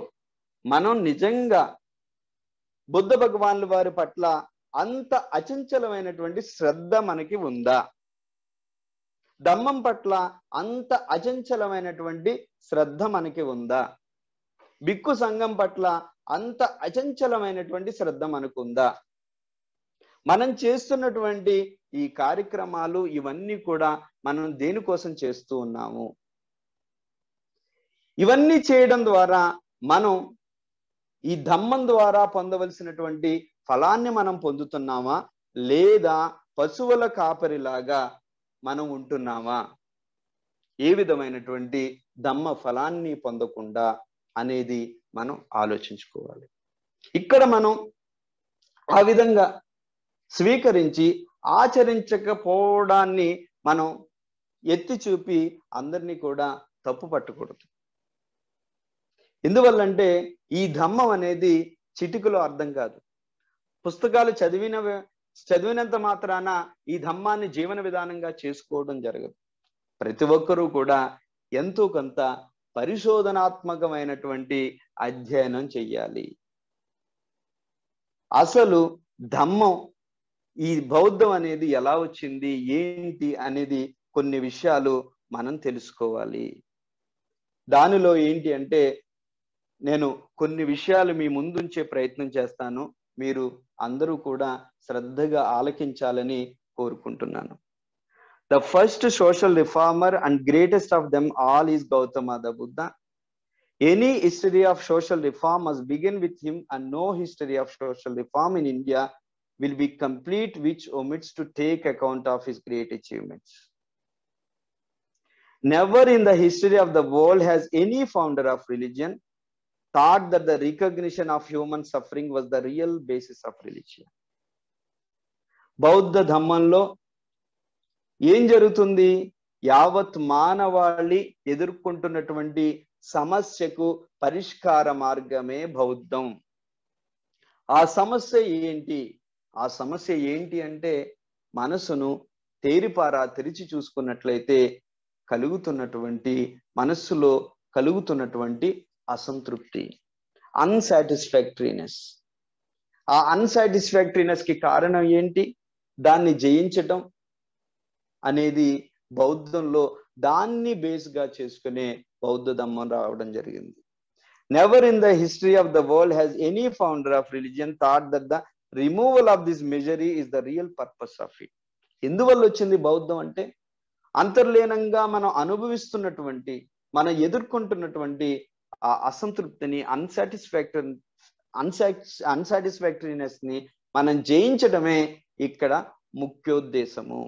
మనం నిజంగా బుద్ధ భగవాన్ల వారి పట్ల అంత అచంచలమైనటువంటి శ్రద్ధ మనకి ఉందా ధమ్మం పట్ల అంత అచంచలమైనటువంటి శ్రద్ధ మనకి ఉందా బిక్కు సంఘం పట్ల అంత అచంచలమైనటువంటి శ్రద్ధ మనకు ఉందా మనం చేస్తున్నటువంటి ఈ కార్యక్రమాలు ఇవన్నీ కూడా మనం దేనికోసం చేస్తూ ఉన్నాము ఇవన్నీ చేయడం ద్వారా మనం ఈ ధమ్మం ద్వారా పొందవలసినటువంటి ఫలాన్ని మనం పొందుతున్నామా లేదా పశువుల కాపరిలాగా మనం ఉంటున్నామా ఏ విధమైనటువంటి ధమ్మ ఫలాన్ని పొందకుండా అనేది మనం ఆలోచించుకోవాలి ఇక్కడ మనం ఆ విధంగా స్వీకరించి ఆచరించకపోవడాన్ని మనం ఎత్తి చూపి అందరినీ కూడా తప్పు పట్టకూడదు ఎందువల్లంటే ఈ ధమ్మం అనేది చిటికలో అర్థం కాదు పుస్తకాలు చదివిన చదివినంత మాత్రాన ఈ ధమ్మాన్ని జీవన విధానంగా చేసుకోవడం జరగదు ప్రతి ఒక్కరూ కూడా ఎంతో కొంత పరిశోధనాత్మకమైనటువంటి అధ్యయనం చెయ్యాలి అసలు ధమ్మం ఈ బౌద్ధం అనేది ఎలా వచ్చింది ఏంటి అనేది కొన్ని విషయాలు మనం తెలుసుకోవాలి దానిలో ఏంటి అంటే నేను కొన్ని విషయాలు మీ ముందుంచే ప్రయత్నం చేస్తాను మీరు అందరూ కూడా శ్రద్ధగా ఆలకించాలని కోరుకుంటున్నాను the first social reformer and greatest of them all is Gautama the Buddha any history of social reform must begin with him and no history of social reform in India will be complete which omits to take account of his great achievements. Never in the history of the world has any founder of religion thought that the recognition of human suffering was the real basis of religion. బౌద్ధ ధమ్మంలో ఏం జరుగుతుంది manavali మానవాళి ఎదుర్కొంటున్నటువంటి సమస్యకు పరిష్కార మార్గమే బౌద్ధం A సమస్య ఏంటి ఆ సమస్య ఏంటి అంటే మనసును తేరిపారా తెరిచి చూసుకున్నట్లయితే కలుగుతున్నటువంటి మనస్సులో కలుగుతున్నటువంటి అసంతృప్తి అన్సాటిస్ఫాక్టరీనెస్ ఆ అన్సాటిస్ఫాక్టరీనెస్ కి కారణం ఏంటి దాన్ని జయించటం అనేది బౌద్ధంలో దాన్ని బేస్గా చేసుకునే బౌద్ధ ధమ్మం రావడం జరిగింది never in the history of the world has any founder of religion thought that the removal of this misery is the real purpose of it ఎందువల్ల వచ్చింది బౌద్ధం అంటే అంతర్లీనంగా మనం అనుభవిస్తున్నటువంటి మనం ఎదుర్కొంటున్నటువంటి ఆ అసంతృప్తిని అన్సాటిస్ఫాక్టరీ అన్సాటి అన్సాటిస్ఫాక్టరీనెస్ ని మనం జయించడమే ఇక్కడ ముఖ్యోద్దేశము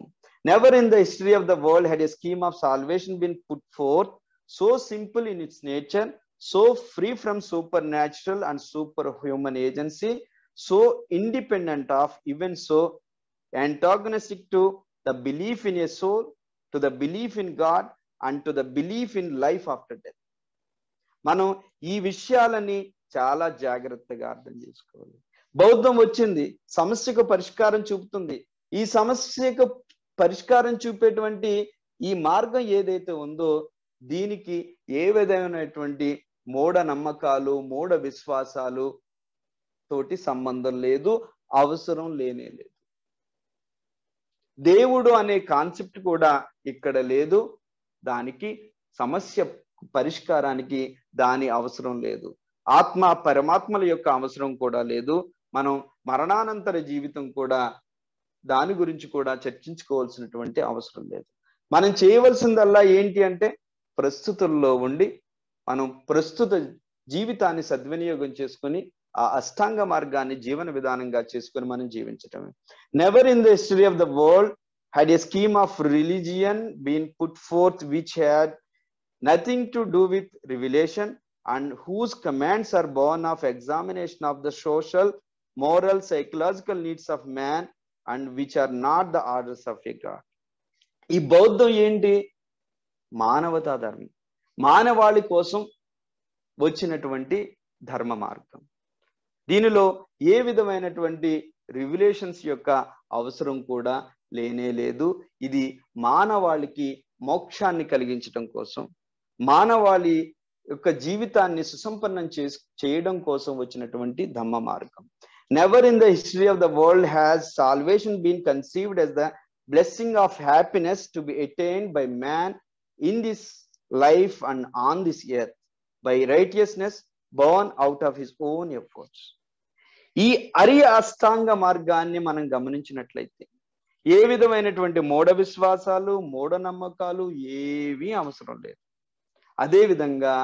never in the history of the world had a scheme of salvation been put forth so simple in its nature so free from supernatural and superhuman agency so independent of even so antagonistic to the belief in a soul to the belief in god and to the belief in life after death మనం ఈ విషయాలని చాలా జాగ్రత్తగా అర్థం చేసుకోవాలి బౌద్ధం వచ్చింది సమస్యకు పరిష్కారం చూపుతుంది ఈ సమస్యకు పరిష్కారం చూపేటువంటి ఈ మార్గం ఏదైతే ఉందో దీనికి ఏ విధమైనటువంటి మూఢ నమ్మకాలు మూఢ విశ్వాసాలు తోటి సంబంధం లేదు అవసరం లేనే లేదు దేవుడు అనే కాన్సెప్ట్ కూడా ఇక్కడ లేదు దానికి సమస్య పరిష్కారానికి దాని అవసరం లేదు ఆత్మ పరమాత్మల యొక్క అవసరం కూడా లేదు మనం మరణానంతర జీవితం కూడా దాని గురించి కూడా చర్చించుకోవాల్సినటువంటి అవసరం లేదు మనం చేయవలసిందల్లా ఏంటి అంటే ప్రస్తుతంలో ఉండి మనం ప్రస్తుత జీవితాన్ని సద్వినియోగం చేసుకుని ఆ అష్టాంగ మార్గాన్ని జీవన విధానంగా చేసుకుని మనం జీవించటమే never in the history of the world had a scheme of religion been put forth which had nothing to do with revelation and whose commands are born of examination of the social moral psychological needs of man and which are not the orders of a god ఈ బౌద్ధం ఏంటి మానవతా ధర్మం మానవాళి కోసం వచ్చినటువంటి ధర్మ మార్గం దీనిలో ఏ విధమైనటువంటి రివిలేషన్స్ యొక్క అవసరం కూడా లేనే లేదు ఇది మానవాళికి మోక్షాన్ని కలిగించడం కోసం మానవాళి యొక్క జీవితాన్ని సుసంపన్నం చే చేయడం కోసం వచ్చినటువంటి ధమ్మ మార్గం never in the history of the world has salvation been conceived as the blessing of happiness to be attain by man in this life and on this earth by righteousness born out of his own efforts ఈ అరి అష్టాంగ మార్గాన్ని మనం గమనించినట్లయితే ఏ విధమైనటువంటి మూఢ విశ్వాసాలు మూఢనమ్మకాలు ఏవీ అవసరం లేదు అదేవిధంగా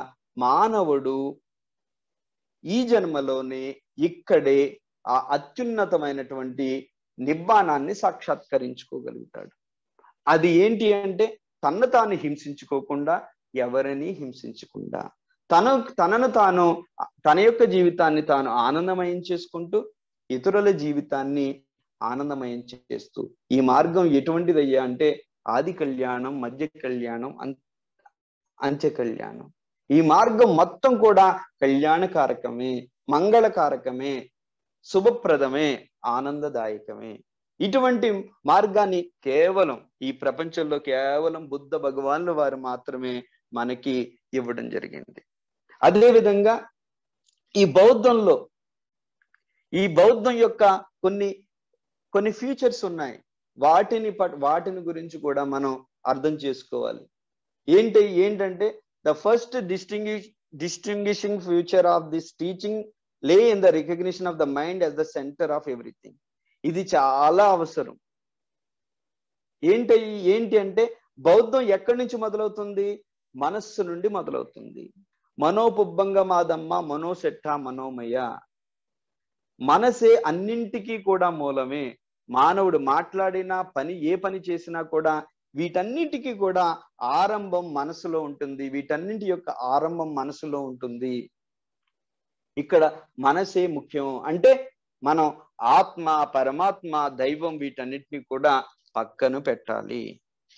మానవుడు ఈ జన్మలోనే ఇక్కడే ఆ అత్యున్నతమైనటువంటి నిర్మాణాన్ని సాక్షాత్కరించుకోగలుగుతాడు అది ఏంటి అంటే తన్ను తాను హింసించుకోకుండా ఎవరిని హింసించకుండా తను తనను తాను తన యొక్క జీవితాన్ని తాను ఆనందమయం చేసుకుంటూ ఇతరుల జీవితాన్ని ఆనందమయం చేస్తూ ఈ మార్గం ఎటువంటిదయ్యా అంటే ఆది కళ్యాణం మధ్య కళ్యాణం అంత్య కళ్యాణం ఈ మార్గం మొత్తం కూడా కళ్యాణకారకమే మంగళకారకమే శుభప్రదమే ఆనందదాయకమే ఇటువంటి మార్గాన్ని కేవలం ఈ ప్రపంచంలో కేవలం బుద్ధ భగవాన్ల వారు మాత్రమే మనకి ఇవ్వడం జరిగింది అదేవిధంగా ఈ బౌద్ధంలో ఈ బౌద్ధం యొక్క కొన్ని కొన్ని ఫీచర్స్ ఉన్నాయి వాటిని వాటిని గురించి కూడా మనం అర్థం చేసుకోవాలి ఏంటి ఏంటంటే the first distinguish distinguishing feature of this teaching lay in the recognition of the mind as the centre of everything ఇది చాలా అవసరం ఏంటి ఏంటి అంటే బౌద్ధం ఎక్కడి నుంచి మొదలవుతుంది మనస్సు నుండి మొదలవుతుంది మనోపుబ్బంగమాదమ్మ మనోశెట్ట మనోమయ మనసే అన్నింటికీ కూడా మూలమే మానవుడు మాట్లాడినా పని ఏ పని చేసినా కూడా వీటన్నిటికీ కూడా ఆరంభం మనసులో ఉంటుంది వీటన్నింటి యొక్క ఆరంభం మనసులో ఉంటుంది ఇక్కడ మనసే ముఖ్యం అంటే మనం ఆత్మ పరమాత్మ దైవం వీటన్నిటిని కూడా పక్కన పెట్టాలి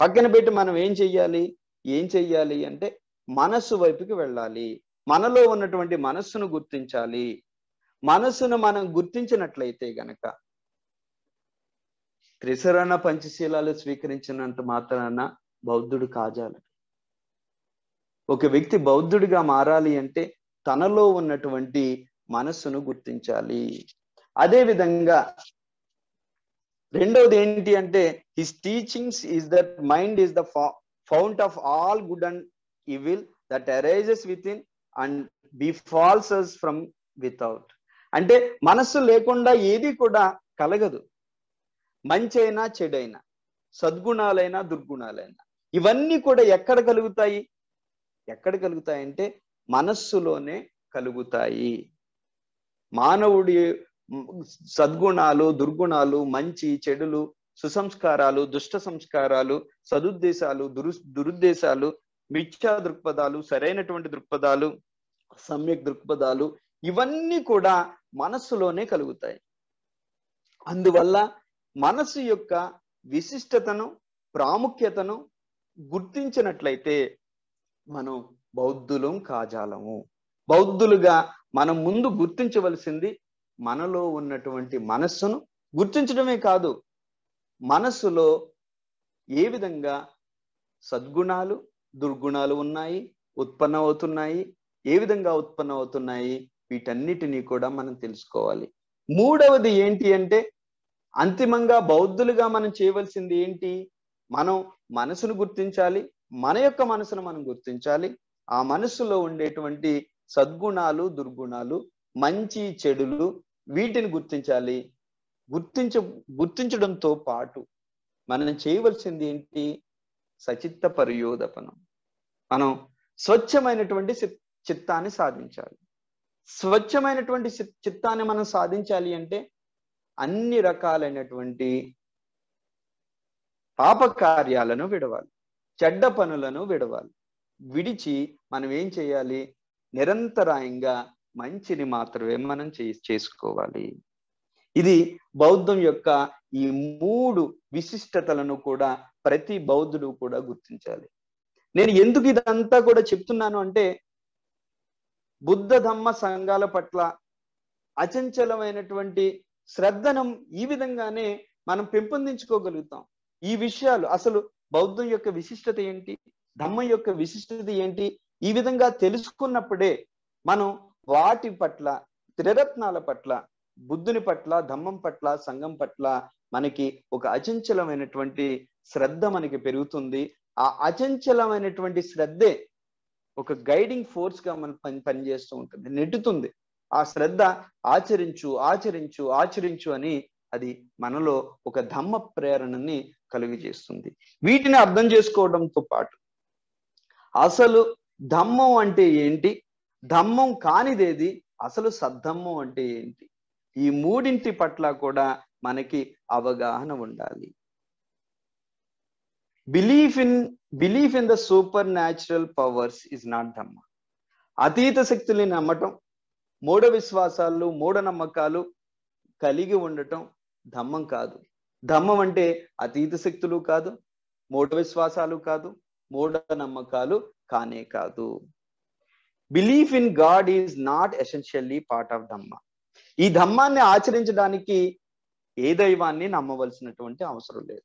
పక్కన పెట్టి మనం ఏం చెయ్యాలి ఏం చెయ్యాలి అంటే మనసు వైపుకి వెళ్ళాలి మనలో ఉన్నటువంటి మనస్సును గుర్తించాలి మనస్సును మనం గుర్తించినట్లయితే గనక త్రిసరణ పంచశీలాలు స్వీకరించినంత మాత్రాన బౌద్ధుడు కాజాలి ఒక వ్యక్తి బౌద్ధుడిగా మారాలి అంటే తనలో ఉన్నటువంటి మనస్సును గుర్తించాలి అదే విధంగా రెండవది ఏంటి అంటే his teachings is that mind is the fount of all good and evil that arises within and befalls falls from without అంటే మనస్సు లేకుండా ఏది కూడా కలగదు మంచి అయినా చెడైనా సద్గుణాలైనా దుర్గుణాలైనా ఇవన్నీ కూడా ఎక్కడ కలుగుతాయి ఎక్కడ కలుగుతాయి అంటే మనస్సులోనే కలుగుతాయి మానవుడి సద్గుణాలు దుర్గుణాలు మంచి చెడులు సుసంస్కారాలు దుష్ట సంస్కారాలు సదుద్దేశాలు దురు దురుద్దేశాలు మిథ్యా దృక్పథాలు సరైనటువంటి దృక్పథాలు సమ్యక్ దృక్పథాలు ఇవన్నీ కూడా మనస్సులోనే కలుగుతాయి అందువల్ల మనసు యొక్క విశిష్టతను ప్రాముఖ్యతను గుర్తించినట్లయితే మనం బౌద్ధులం కాజాలము బౌద్ధులుగా మనం ముందు గుర్తించవలసింది మనలో ఉన్నటువంటి మనస్సును గుర్తించడమే కాదు మనస్సులో ఏ విధంగా సద్గుణాలు దుర్గుణాలు ఉన్నాయి అవుతున్నాయి ఏ విధంగా అవుతున్నాయి వీటన్నిటినీ కూడా మనం తెలుసుకోవాలి మూడవది ఏంటి అంటే అంతిమంగా బౌద్ధులుగా మనం చేయవలసింది ఏంటి మనం మనసును గుర్తించాలి మన యొక్క మనసును మనం గుర్తించాలి ఆ మనసులో ఉండేటువంటి సద్గుణాలు దుర్గుణాలు మంచి చెడులు వీటిని గుర్తించాలి గుర్తించ గుర్తించడంతో పాటు మనం చేయవలసింది ఏంటి సచిత్త పర్యోదపనం మనం స్వచ్ఛమైనటువంటి చిత్తాన్ని సాధించాలి స్వచ్ఛమైనటువంటి చిత్తాన్ని మనం సాధించాలి అంటే అన్ని రకాలైనటువంటి పాపకార్యాలను విడవాలి చెడ్డ పనులను విడవాలి విడిచి మనం ఏం చేయాలి నిరంతరాయంగా మంచిని మాత్రమే మనం చేసుకోవాలి ఇది బౌద్ధం యొక్క ఈ మూడు విశిష్టతలను కూడా ప్రతి బౌద్ధుడు కూడా గుర్తించాలి నేను ఎందుకు ఇదంతా కూడా చెప్తున్నాను అంటే బుద్ధ ధమ్మ సంఘాల పట్ల అచంచలమైనటువంటి శ్రద్ధను ఈ విధంగానే మనం పెంపొందించుకోగలుగుతాం ఈ విషయాలు అసలు బౌద్ధం యొక్క విశిష్టత ఏంటి ధమ్మం యొక్క విశిష్టత ఏంటి ఈ విధంగా తెలుసుకున్నప్పుడే మనం వాటి పట్ల త్రిరత్నాల పట్ల బుద్ధుని పట్ల ధమ్మం పట్ల సంఘం పట్ల మనకి ఒక అచంచలమైనటువంటి శ్రద్ధ మనకి పెరుగుతుంది ఆ అచంచలమైనటువంటి శ్రద్ధే ఒక గైడింగ్ ఫోర్స్ గా మన పని పనిచేస్తూ ఉంటుంది నెట్టుతుంది ఆ శ్రద్ధ ఆచరించు ఆచరించు ఆచరించు అని అది మనలో ఒక ధమ్మ ప్రేరణని కలుగజేస్తుంది వీటిని అర్థం చేసుకోవడంతో పాటు అసలు ధమ్మం అంటే ఏంటి ధమ్మం కానిదేది అసలు సద్ధమ్మం అంటే ఏంటి ఈ మూడింటి పట్ల కూడా మనకి అవగాహన ఉండాలి belief in belief in the supernatural powers is not ధమ్మ అతీత శక్తుల్ని నమ్మటం మూఢ విశ్వాసాలు మూఢనమ్మకాలు కలిగి ఉండటం ధమ్మం కాదు ధమ్మం అంటే అతీత శక్తులు కాదు మూఢ విశ్వాసాలు కాదు మూఢ నమ్మకాలు కానే కాదు belief in God is not essentially part of ధమ్మ ఈ ధమ్మాన్ని ఆచరించడానికి ఏ దైవాన్ని నమ్మవలసినటువంటి అవసరం లేదు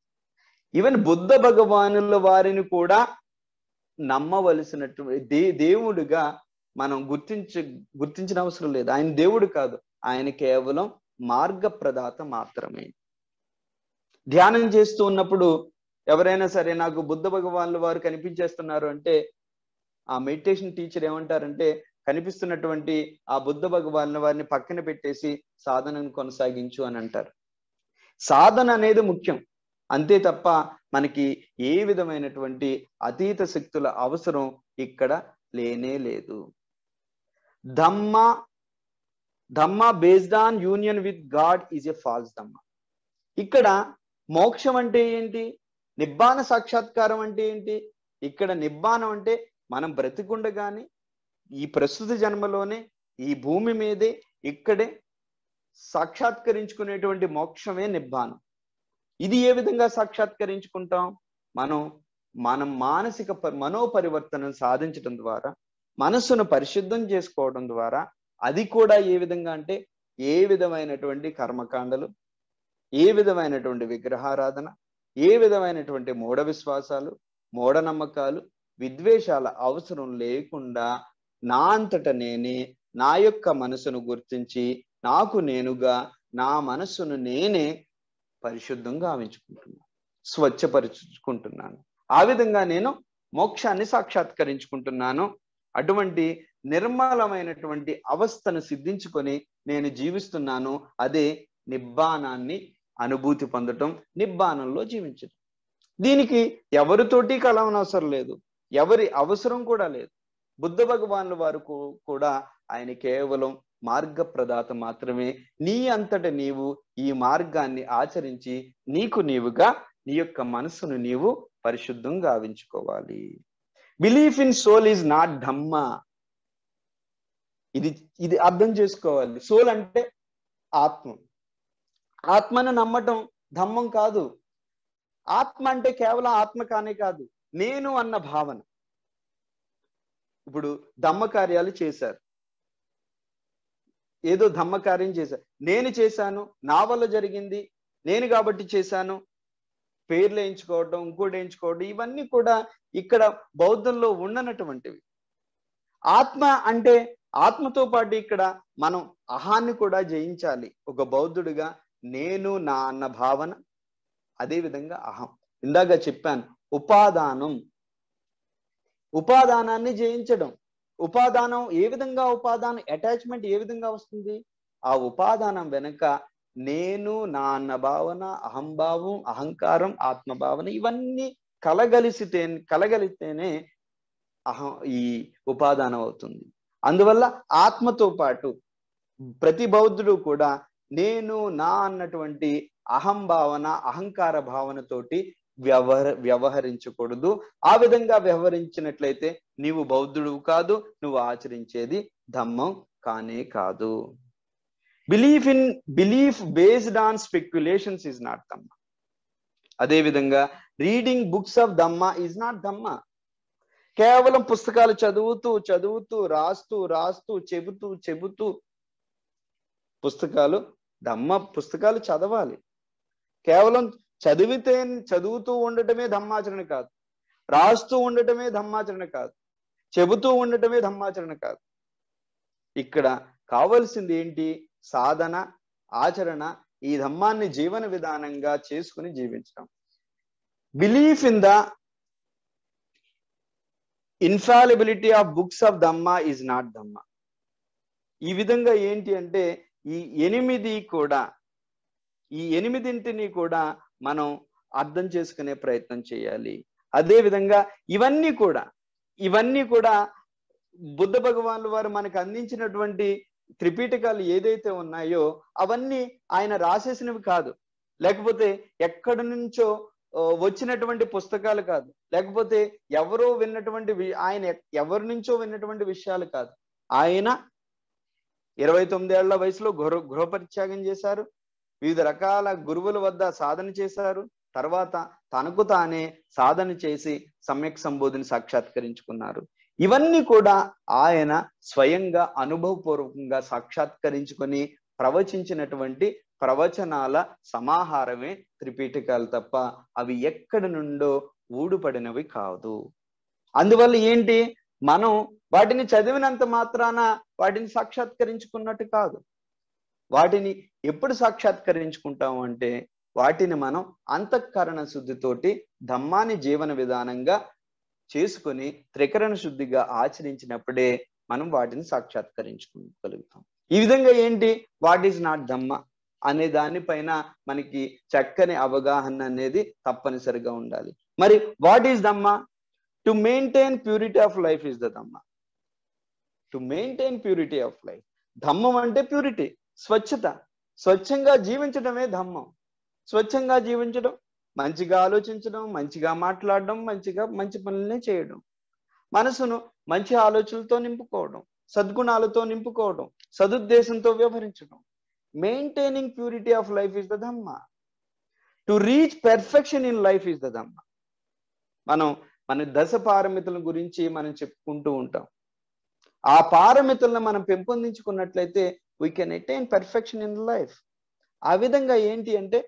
ఈవెన్ బుద్ధ భగవానుల వారిని కూడా నమ్మవలసినట్టు దే దేవుడుగా మనం గుర్తించ గుర్తించిన అవసరం లేదు ఆయన దేవుడు కాదు ఆయన కేవలం మార్గప్రదాత మాత్రమే ధ్యానం చేస్తూ ఉన్నప్పుడు ఎవరైనా సరే నాకు బుద్ధ భగవాన్ల వారు కనిపించేస్తున్నారు అంటే ఆ మెడిటేషన్ టీచర్ ఏమంటారంటే కనిపిస్తున్నటువంటి ఆ బుద్ధ భగవాన్ల వారిని పక్కన పెట్టేసి సాధనను కొనసాగించు అని అంటారు సాధన అనేది ముఖ్యం అంతే తప్ప మనకి ఏ విధమైనటువంటి అతీత శక్తుల అవసరం ఇక్కడ లేనే లేదు ధమ్మ ధమ్మ based on union with God is a false ధమ్మ ఇక్కడ మోక్షం అంటే ఏంటి నిబ్బాన సాక్షాత్కారం అంటే ఏంటి ఇక్కడ నిబ్బానం అంటే మనం బ్రతికుండగాని ఈ ప్రస్తుత జన్మలోనే ఈ భూమి మీదే ఇక్కడే సాక్షాత్కరించుకునేటువంటి మోక్షమే నిబ్బానం ఇది ఏ విధంగా సాక్షాత్కరించుకుంటాం మనం మనం మానసిక మనోపరివర్తనను సాధించడం ద్వారా మనస్సును పరిశుద్ధం చేసుకోవడం ద్వారా అది కూడా ఏ విధంగా అంటే ఏ విధమైనటువంటి కర్మకాండలు ఏ విధమైనటువంటి విగ్రహారాధన ఏ విధమైనటువంటి మూఢ విశ్వాసాలు మూఢనమ్మకాలు విద్వేషాల అవసరం లేకుండా నా అంతట నేనే నా యొక్క మనసును గుర్తించి నాకు నేనుగా నా మనస్సును నేనే పరిశుద్ధంగా గావించుకుంటున్నాను స్వచ్ఛపరుచుకుంటున్నాను ఆ విధంగా నేను మోక్షాన్ని సాక్షాత్కరించుకుంటున్నాను అటువంటి నిర్మలమైనటువంటి అవస్థను సిద్ధించుకొని నేను జీవిస్తున్నాను అదే నిబ్బానాన్ని అనుభూతి పొందటం నిబ్బానంలో జీవించడం దీనికి ఎవరితోటి కలవనవసరం లేదు ఎవరి అవసరం కూడా లేదు బుద్ధ భగవానుల వారు కూడా ఆయన కేవలం మార్గప్రదాత మాత్రమే నీ అంతట నీవు ఈ మార్గాన్ని ఆచరించి నీకు నీవుగా నీ యొక్క మనసును నీవు పరిశుద్ధంగా గావించుకోవాలి belief in soul is not ధమ్మ ఇది ఇది అర్థం చేసుకోవాలి సోల్ అంటే ఆత్మ ఆత్మను నమ్మటం ధమ్మం కాదు ఆత్మ అంటే కేవలం ఆత్మ కానే కాదు నేను అన్న భావన ఇప్పుడు దమ్మ కార్యాలు చేశారు ఏదో ధమ్మకార్యం చేశాను నేను చేశాను నా వల్ల జరిగింది నేను కాబట్టి చేశాను పేర్లు వేయించుకోవడం ఇంకోటి వేయించుకోవడం ఇవన్నీ కూడా ఇక్కడ బౌద్ధంలో ఉండనటువంటివి ఆత్మ అంటే ఆత్మతో పాటు ఇక్కడ మనం అహాన్ని కూడా జయించాలి ఒక బౌద్ధుడిగా నేను నా అన్న భావన అదేవిధంగా అహం ఇందాక చెప్పాను ఉపాదానం ఉపాదానాన్ని జయించడం ఉపాదానం ఏ విధంగా ఉపాదానం అటాచ్మెంట్ ఏ విధంగా వస్తుంది ఆ ఉపాదానం వెనుక నేను నా అన్న భావన అహంభావం అహంకారం ఆత్మభావన ఇవన్నీ కలగలిసితే కలగలిస్తేనే అహం ఈ ఉపాదానం అవుతుంది అందువల్ల ఆత్మతో పాటు ప్రతి బౌద్ధుడు కూడా నేను నా అన్నటువంటి అహం భావన అహంకార భావనతోటి వ్యవహ వ్యవహరించకూడదు ఆ విధంగా వ్యవహరించినట్లయితే నీవు బౌద్ధుడు కాదు నువ్వు ఆచరించేది ధమ్మం కానే కాదు belief in belief based on speculations is not ధమ్మ అదేవిధంగా రీడింగ్ బుక్స్ ఆఫ్ ధమ్మ ఈజ్ నాట్ ధమ్మ కేవలం పుస్తకాలు చదువుతూ చదువుతూ రాస్తూ రాస్తూ చెబుతూ చెబుతూ పుస్తకాలు ధమ్మ పుస్తకాలు చదవాలి కేవలం చదివితే చదువుతూ ఉండటమే ధమ్మాచరణ కాదు రాస్తూ ఉండటమే ధమ్మాచరణ కాదు చెబుతూ ఉండటమే ధమ్మాచరణ కాదు ఇక్కడ కావలసింది ఏంటి సాధన ఆచరణ ఈ ధమ్మాన్ని జీవన విధానంగా చేసుకుని జీవించడం belief in the infallibility of books of ధమ్మ ఈజ్ నాట్ ధమ్మ ఈ విధంగా ఏంటి అంటే ఈ ఎనిమిది కూడా ఈ ఎనిమిదింటిని కూడా మనం అర్థం చేసుకునే ప్రయత్నం చేయాలి అదే విధంగా ఇవన్నీ కూడా ఇవన్నీ కూడా బుద్ధ భగవాన్ వారు మనకు అందించినటువంటి త్రిపీఠకాలు ఏదైతే ఉన్నాయో అవన్నీ ఆయన రాసేసినవి కాదు లేకపోతే ఎక్కడి నుంచో వచ్చినటువంటి పుస్తకాలు కాదు లేకపోతే ఎవరో విన్నటువంటి ఆయన ఎవరి నుంచో విన్నటువంటి విషయాలు కాదు ఆయన ఇరవై తొమ్మిది ఏళ్ల వయసులో గృహ గృహపరిత్యాగం చేశారు వివిధ రకాల గురువుల వద్ద సాధన చేశారు తర్వాత తనకు తానే సాధన చేసి సమ్యక్ సంబోధిని సాక్షాత్కరించుకున్నారు ఇవన్నీ కూడా ఆయన స్వయంగా అనుభవపూర్వకంగా సాక్షాత్కరించుకొని ప్రవచించినటువంటి ప్రవచనాల సమాహారమే త్రిపీఠకాలు తప్ప అవి ఎక్కడి నుండో ఊడుపడినవి కాదు అందువల్ల ఏంటి మనం వాటిని చదివినంత మాత్రాన వాటిని సాక్షాత్కరించుకున్నట్టు కాదు వాటిని ఎప్పుడు సాక్షాత్కరించుకుంటాం అంటే వాటిని మనం అంతఃకరణ శుద్ధితోటి ధమ్మాన్ని జీవన విధానంగా చేసుకుని త్రికరణ శుద్ధిగా ఆచరించినప్పుడే మనం వాటిని సాక్షాత్కరించుకోగలుగుతాం ఈ విధంగా ఏంటి వాట్ ఈజ్ నాట్ ధమ్మ అనే దానిపైన మనకి చక్కని అవగాహన అనేది తప్పనిసరిగా ఉండాలి మరి వాట్ ఈజ్ దమ్మ to maintain purity of life is the ధమ్మ to maintain purity of life ధమ్మం అంటే ప్యూరిటీ స్వచ్ఛత స్వచ్ఛంగా జీవించడమే ధమ్మం స్వచ్ఛంగా జీవించడం మంచిగా ఆలోచించడం మంచిగా మాట్లాడడం మంచిగా మంచి పనులనే చేయడం మనసును మంచి ఆలోచనలతో నింపుకోవడం సద్గుణాలతో నింపుకోవడం సదుద్దేశంతో వ్యవహరించడం maintaining purity of life is the ధమ్మ to reach perfection in life is the ధమ్మ మనం మన దశ పారమితుల గురించి మనం చెప్పుకుంటూ ఉంటాం ఆ పారమితులను మనం పెంపొందించుకున్నట్లయితే we can attain perfection in life ఆ విధంగా ఏంటి అంటే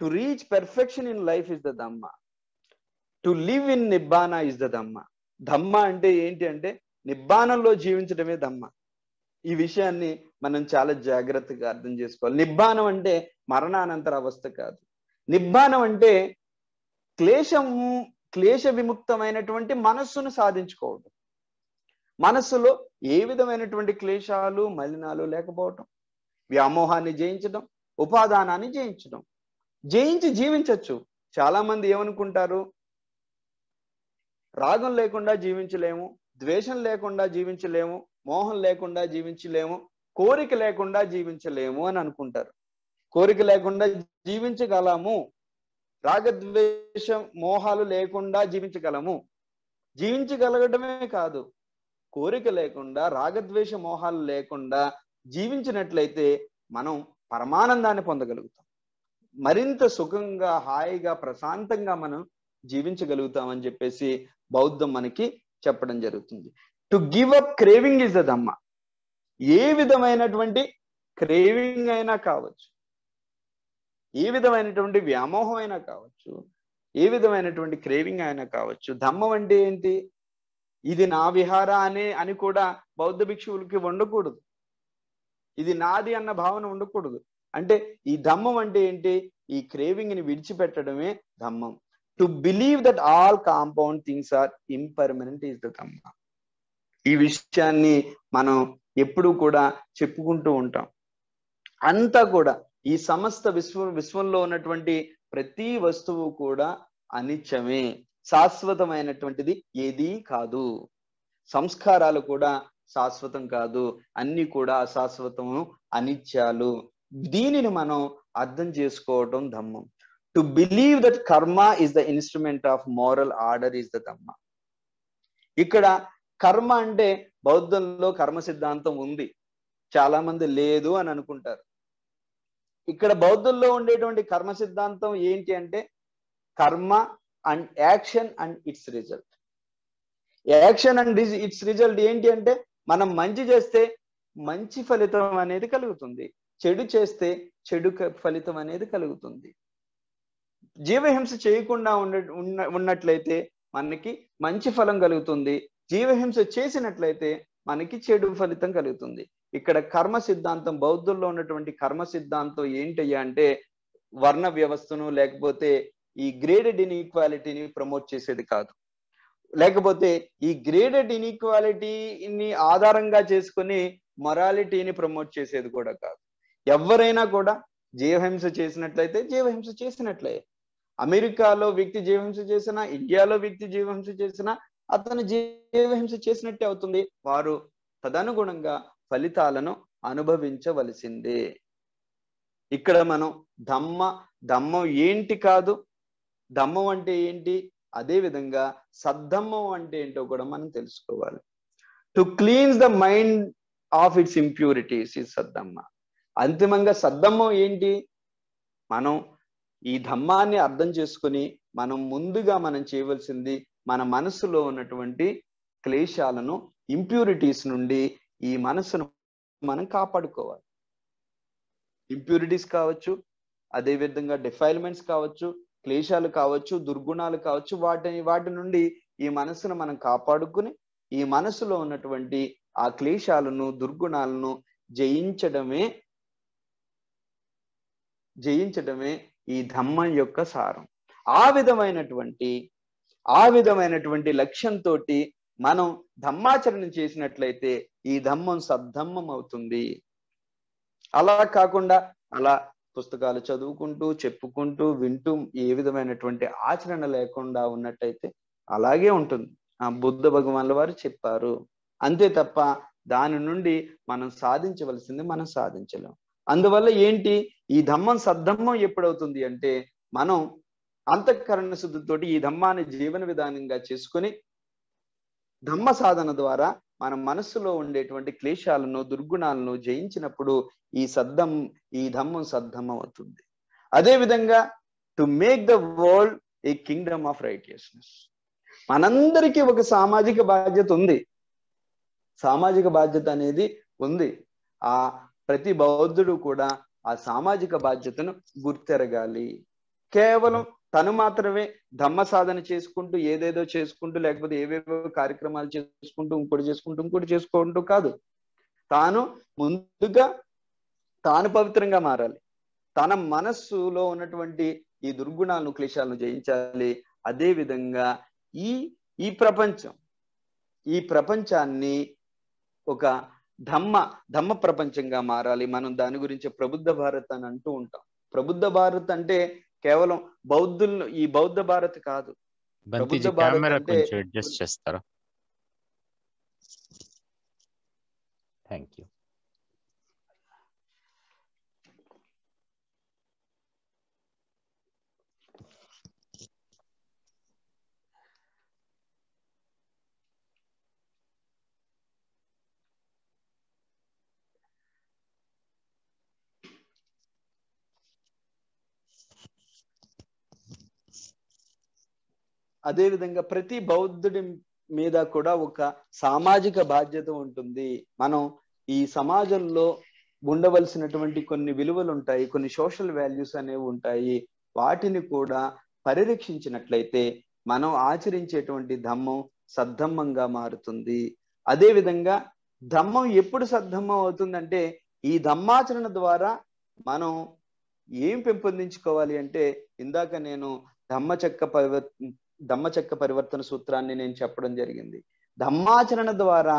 to reach perfection in life is the ధమ్మ టు లివ్ ఇన్ నిబ్బాన ఇస్ ద ధమ్మ ధమ్మ అంటే ఏంటి అంటే నిబ్బానంలో జీవించడమే ధమ్మ ఈ విషయాన్ని మనం చాలా జాగ్రత్తగా అర్థం చేసుకోవాలి నిబ్బానం అంటే మరణానంతర అవస్థ కాదు నిబ్బానం అంటే క్లేశం క్లేశ విముక్తమైనటువంటి మనస్సును సాధించుకోవడం మనస్సులో ఏ విధమైనటువంటి క్లేశాలు మలినాలు లేకపోవటం వ్యామోహాన్ని జయించడం ఉపాదానాన్ని జయించడం జయించి జీవించవచ్చు చాలా మంది ఏమనుకుంటారు రాగం లేకుండా జీవించలేము ద్వేషం లేకుండా జీవించలేము మోహం లేకుండా జీవించలేము కోరిక లేకుండా జీవించలేము అని అనుకుంటారు కోరిక లేకుండా జీవించగలము రాగద్వేషం మోహాలు లేకుండా జీవించగలము జీవించగలగడమే కాదు కోరిక లేకుండా రాగద్వేష మోహాలు లేకుండా జీవించినట్లయితే మనం పరమానందాన్ని పొందగలుగుతాం మరింత సుఖంగా హాయిగా ప్రశాంతంగా మనం జీవించగలుగుతామని చెప్పేసి బౌద్ధం మనకి చెప్పడం జరుగుతుంది to give up craving is the ఏ విధమైనటువంటి క్రేవింగ్ అయినా కావచ్చు ఏ విధమైనటువంటి వ్యామోహం అయినా కావచ్చు ఏ విధమైనటువంటి క్రేవింగ్ అయినా కావచ్చు ధమ్మం అంటే ఏంటి ఇది నా విహార అనే అని కూడా బౌద్ధ భిక్షువులకి ఉండకూడదు ఇది నాది అన్న భావన ఉండకూడదు అంటే ఈ ధమ్మం అంటే ఏంటి ఈ క్రేవింగ్ ని విడిచిపెట్టడమే ధమ్మం to believe that all compound things are impermanent is the ధమ్మ ఈ విషయాన్ని మనం ఎప్పుడూ కూడా చెప్పుకుంటూ ఉంటాం అంతా కూడా ఈ సమస్త విశ్వ విశ్వంలో ఉన్నటువంటి ప్రతి వస్తువు కూడా అనిత్యమే శాశ్వతమైనటువంటిది ఏదీ కాదు సంస్కారాలు కూడా శాశ్వతం కాదు అన్ని కూడా అశాశ్వతము అనిత్యాలు దీనిని మనం అర్థం చేసుకోవటం ధమ్మం to believe that karma is the instrument of moral order is the ధమ్మ ఇక్కడ కర్మ అంటే బౌద్ధంలో కర్మ సిద్ధాంతం ఉంది చాలా మంది లేదు అని అనుకుంటారు ఇక్కడ బౌద్ధంలో ఉండేటువంటి కర్మ సిద్ధాంతం ఏంటి అంటే కర్మ and action and its result action and its result ఏంటి అంటే మనం మంచి చేస్తే మంచి ఫలితం అనేది కలుగుతుంది చెడు చేస్తే చెడు ఫలితం అనేది కలుగుతుంది జీవహింస చేయకుండా ఉన్న ఉన్నట్లయితే మనకి మంచి ఫలం కలుగుతుంది జీవహింస చేసినట్లయితే మనకి చెడు ఫలితం కలుగుతుంది ఇక్కడ కర్మ సిద్ధాంతం బౌద్ధుల్లో ఉన్నటువంటి కర్మ సిద్ధాంతం ఏంటి అంటే వర్ణ వ్యవస్థను లేకపోతే ఈ గ్రేడెడ్ ఇన్ఈక్వాలిటీని ప్రమోట్ చేసేది కాదు లేకపోతే ఈ గ్రేడెడ్ ఇన్ఈక్వాలిటీని ఆధారంగా చేసుకుని మొరాలిటీని ప్రమోట్ చేసేది కూడా కాదు ఎవరైనా కూడా జీవహింస చేసినట్లయితే జీవహింస చేసినట్లే అమెరికాలో వ్యక్తి జీవహింస చేసిన ఇండియాలో వ్యక్తి జీవహింస చేసిన అతను జీవహింస చేసినట్టే అవుతుంది వారు తదనుగుణంగా ఫలితాలను అనుభవించవలసిందే ఇక్కడ మనం ధమ్మ ధమ్మం ఏంటి కాదు ధమ్మం అంటే ఏంటి అదేవిధంగా సద్ధమ్మం అంటే ఏంటో కూడా మనం తెలుసుకోవాలి to cleanse the mind of its impurities ఈ సద్దమ్మ అంతిమంగా సద్దమ్మం ఏంటి మనం ఈ ధమ్మాన్ని అర్థం చేసుకుని మనం ముందుగా మనం చేయవలసింది మన మనసులో ఉన్నటువంటి క్లేశాలను ఇంప్యూరిటీస్ నుండి ఈ మనసును మనం కాపాడుకోవాలి ఇంప్యూరిటీస్ కావచ్చు అదేవిధంగా డిఫైల్మెంట్స్ కావచ్చు క్లేశాలు కావచ్చు దుర్గుణాలు కావచ్చు వాటిని వాటి నుండి ఈ మనస్సును మనం కాపాడుకుని ఈ మనసులో ఉన్నటువంటి ఆ క్లేశాలను దుర్గుణాలను జయించడమే జయించడమే ఈ ధమ్మం యొక్క సారం ఆ విధమైనటువంటి ఆ విధమైనటువంటి లక్ష్యంతో మనం ధమ్మాచరణ చేసినట్లయితే ఈ ధమ్మం సద్ధమ్మం అవుతుంది అలా కాకుండా అలా పుస్తకాలు చదువుకుంటూ చెప్పుకుంటూ వింటూ ఏ విధమైనటువంటి ఆచరణ లేకుండా ఉన్నట్టయితే అలాగే ఉంటుంది ఆ బుద్ధ భగవాన్ల వారు చెప్పారు అంతే తప్ప దాని నుండి మనం సాధించవలసింది మనం సాధించలేం అందువల్ల ఏంటి ఈ ధమ్మం సద్ధమ్మం ఎప్పుడవుతుంది అంటే మనం అంతఃకరణ శుద్ధితోటి ఈ ధమ్మాన్ని జీవన విధానంగా చేసుకుని ధమ్మ సాధన ద్వారా మన మనస్సులో ఉండేటువంటి క్లేశాలను దుర్గుణాలను జయించినప్పుడు ఈ సద్దం ఈ ధమ్మం సద్ధం అవుతుంది అదే విధంగా to make the world a kingdom of righteousness మనందరికీ ఒక సామాజిక బాధ్యత ఉంది సామాజిక బాధ్యత అనేది ఉంది ఆ ప్రతి బౌద్ధుడు కూడా ఆ సామాజిక బాధ్యతను గుర్తెరగాలి కేవలం తను మాత్రమే ధమ్మ సాధన చేసుకుంటూ ఏదేదో చేసుకుంటూ లేకపోతే ఏవేవో కార్యక్రమాలు చేసుకుంటూ ఇంకోటి చేసుకుంటూ ఇంకోటి చేసుకుంటూ కాదు తాను ముందుగా తాను పవిత్రంగా మారాలి తన మనస్సులో ఉన్నటువంటి ఈ దుర్గుణాలను క్లేశాలను జయించాలి అదే విధంగా ఈ ఈ ప్రపంచం ఈ ప్రపంచాన్ని ఒక ధమ్మ ధమ్మ ప్రపంచంగా మారాలి మనం దాని గురించి ప్రబుద్ధ భారత్ అని అంటూ ఉంటాం ప్రబుద్ధ భారత్ అంటే కేవలం బౌద్ధులను ఈ బౌద్ధ భారత్ కాదు అడ్జస్ట్ చేస్తారా థ్యాంక్ యూ అదేవిధంగా ప్రతి బౌద్ధుడి మీద కూడా ఒక సామాజిక బాధ్యత ఉంటుంది మనం ఈ సమాజంలో ఉండవలసినటువంటి కొన్ని విలువలు ఉంటాయి కొన్ని సోషల్ వాల్యూస్ అనేవి ఉంటాయి వాటిని కూడా పరిరక్షించినట్లయితే మనం ఆచరించేటువంటి ధమ్మం సద్ధమ్మంగా మారుతుంది అదేవిధంగా ధమ్మం ఎప్పుడు సద్ధమ్మం అవుతుందంటే ఈ ధమ్మాచరణ ద్వారా మనం ఏం పెంపొందించుకోవాలి అంటే ఇందాక నేను ధమ్మచక్క ధమ్మచక్క పరివర్తన సూత్రాన్ని నేను చెప్పడం జరిగింది ధమ్మాచరణ ద్వారా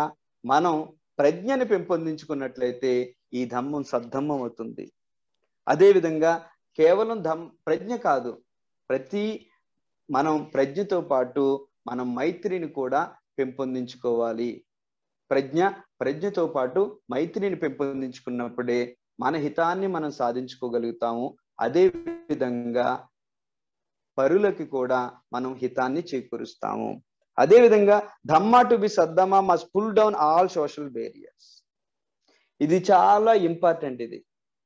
మనం ప్రజ్ఞని పెంపొందించుకున్నట్లయితే ఈ ధమ్మం సద్ధమ్మం అవుతుంది అదేవిధంగా కేవలం ధమ్ ప్రజ్ఞ కాదు ప్రతి మనం ప్రజ్ఞతో పాటు మనం మైత్రిని కూడా పెంపొందించుకోవాలి ప్రజ్ఞ ప్రజ్ఞతో పాటు మైత్రిని పెంపొందించుకున్నప్పుడే మన హితాన్ని మనం సాధించుకోగలుగుతాము అదే విధంగా పరులకి కూడా మనం హితాన్ని చేకూరుస్తాము అదేవిధంగా ధమ్మ టు బి సద్దమా must pull down all social barriers ఇది చాలా ఇంపార్టెంట్ ఇది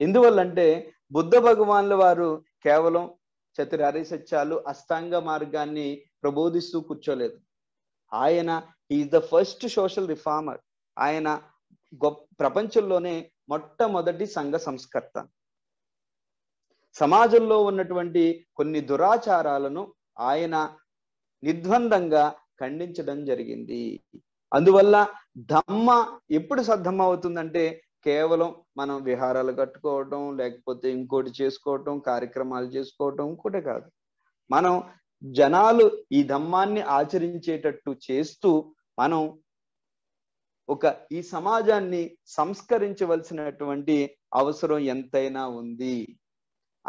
ఎందువల్లంటే బుద్ధ భగవాన్ల వారు కేవలం చతురారి సత్యాలు అష్టాంగ మార్గాన్ని ప్రబోధిస్తూ కూర్చోలేదు ఆయన is the first social reformer ఆయన గొప్ప ప్రపంచంలోనే మొట్టమొదటి సంఘ సంస్కర్త సమాజంలో ఉన్నటువంటి కొన్ని దురాచారాలను ఆయన నిర్ద్వందంగా ఖండించడం జరిగింది అందువల్ల ధమ్మ ఎప్పుడు సద్ధమ్మ అవుతుందంటే కేవలం మనం విహారాలు కట్టుకోవటం లేకపోతే ఇంకోటి చేసుకోవటం కార్యక్రమాలు చేసుకోవటం ఇంకోటే కాదు మనం జనాలు ఈ ధమ్మాన్ని ఆచరించేటట్టు చేస్తూ మనం ఒక ఈ సమాజాన్ని సంస్కరించవలసినటువంటి అవసరం ఎంతైనా ఉంది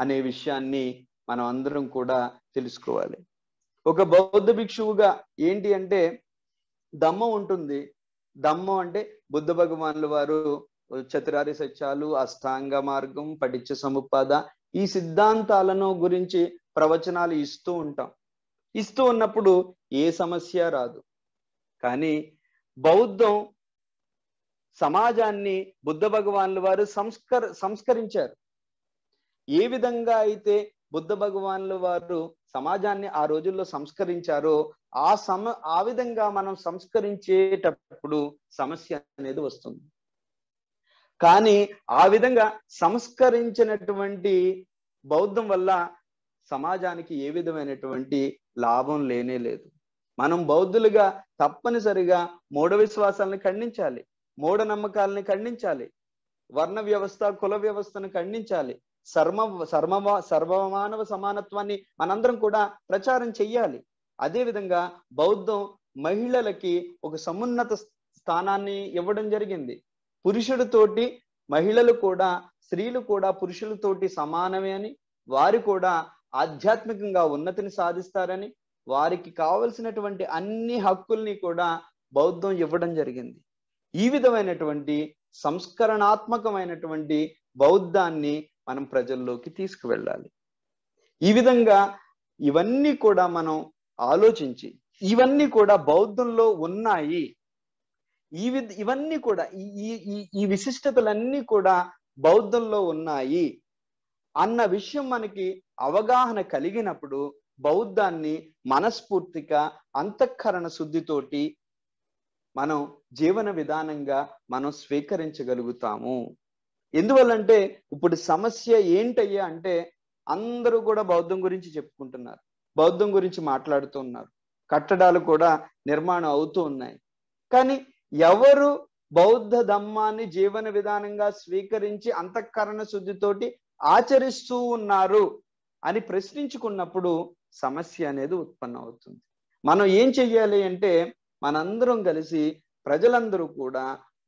అనే విషయాన్ని మనం అందరం కూడా తెలుసుకోవాలి ఒక బౌద్ధ భిక్షువుగా ఏంటి అంటే దమ్మం ఉంటుంది దమ్మం అంటే బుద్ధ భగవానుల వారు చతురారి సత్యాలు అష్టాంగ మార్గం పటిచ్చ సముపాద ఈ సిద్ధాంతాలను గురించి ప్రవచనాలు ఇస్తూ ఉంటాం ఇస్తూ ఉన్నప్పుడు ఏ సమస్య రాదు కానీ బౌద్ధం సమాజాన్ని బుద్ధ భగవానుల వారు సంస్కర సంస్కరించారు ఏ విధంగా అయితే బుద్ధ భగవానులు వారు సమాజాన్ని ఆ రోజుల్లో సంస్కరించారో ఆ సమ ఆ విధంగా మనం సంస్కరించేటప్పుడు సమస్య అనేది వస్తుంది కానీ ఆ విధంగా సంస్కరించినటువంటి బౌద్ధం వల్ల సమాజానికి ఏ విధమైనటువంటి లాభం లేనే లేదు మనం బౌద్ధులుగా తప్పనిసరిగా మూఢ విశ్వాసాలను ఖండించాలి మూఢ నమ్మకాలని ఖండించాలి వర్ణ వ్యవస్థ కుల వ్యవస్థను ఖండించాలి సర్మ సర్మ సర్వమానవ సమానత్వాన్ని మనందరం కూడా ప్రచారం చెయ్యాలి అదేవిధంగా బౌద్ధం మహిళలకి ఒక సమున్నత స్థానాన్ని ఇవ్వడం జరిగింది పురుషుడితోటి మహిళలు కూడా స్త్రీలు కూడా పురుషులతోటి సమానమే అని వారు కూడా ఆధ్యాత్మికంగా ఉన్నతిని సాధిస్తారని వారికి కావలసినటువంటి అన్ని హక్కుల్ని కూడా బౌద్ధం ఇవ్వడం జరిగింది ఈ విధమైనటువంటి సంస్కరణాత్మకమైనటువంటి బౌద్ధాన్ని మనం ప్రజల్లోకి తీసుకువెళ్ళాలి ఈ విధంగా ఇవన్నీ కూడా మనం ఆలోచించి ఇవన్నీ కూడా బౌద్ధంలో ఉన్నాయి ఈ విధ ఇవన్నీ కూడా ఈ ఈ విశిష్టతలన్నీ కూడా బౌద్ధంలో ఉన్నాయి అన్న విషయం మనకి అవగాహన కలిగినప్పుడు బౌద్ధాన్ని మనస్ఫూర్తిగా అంతఃకరణ శుద్ధితోటి మనం జీవన విధానంగా మనం స్వీకరించగలుగుతాము ఎందువల్లంటే ఇప్పుడు సమస్య ఏంటయ్యా అంటే అందరూ కూడా బౌద్ధం గురించి చెప్పుకుంటున్నారు బౌద్ధం గురించి మాట్లాడుతూ ఉన్నారు కట్టడాలు కూడా నిర్మాణం అవుతూ ఉన్నాయి కానీ ఎవరు బౌద్ధ ధమ్మాన్ని జీవన విధానంగా స్వీకరించి అంతఃకరణ శుద్ధితోటి ఆచరిస్తూ ఉన్నారు అని ప్రశ్నించుకున్నప్పుడు సమస్య అనేది ఉత్పన్నం అవుతుంది మనం ఏం చెయ్యాలి అంటే మనందరం కలిసి ప్రజలందరూ కూడా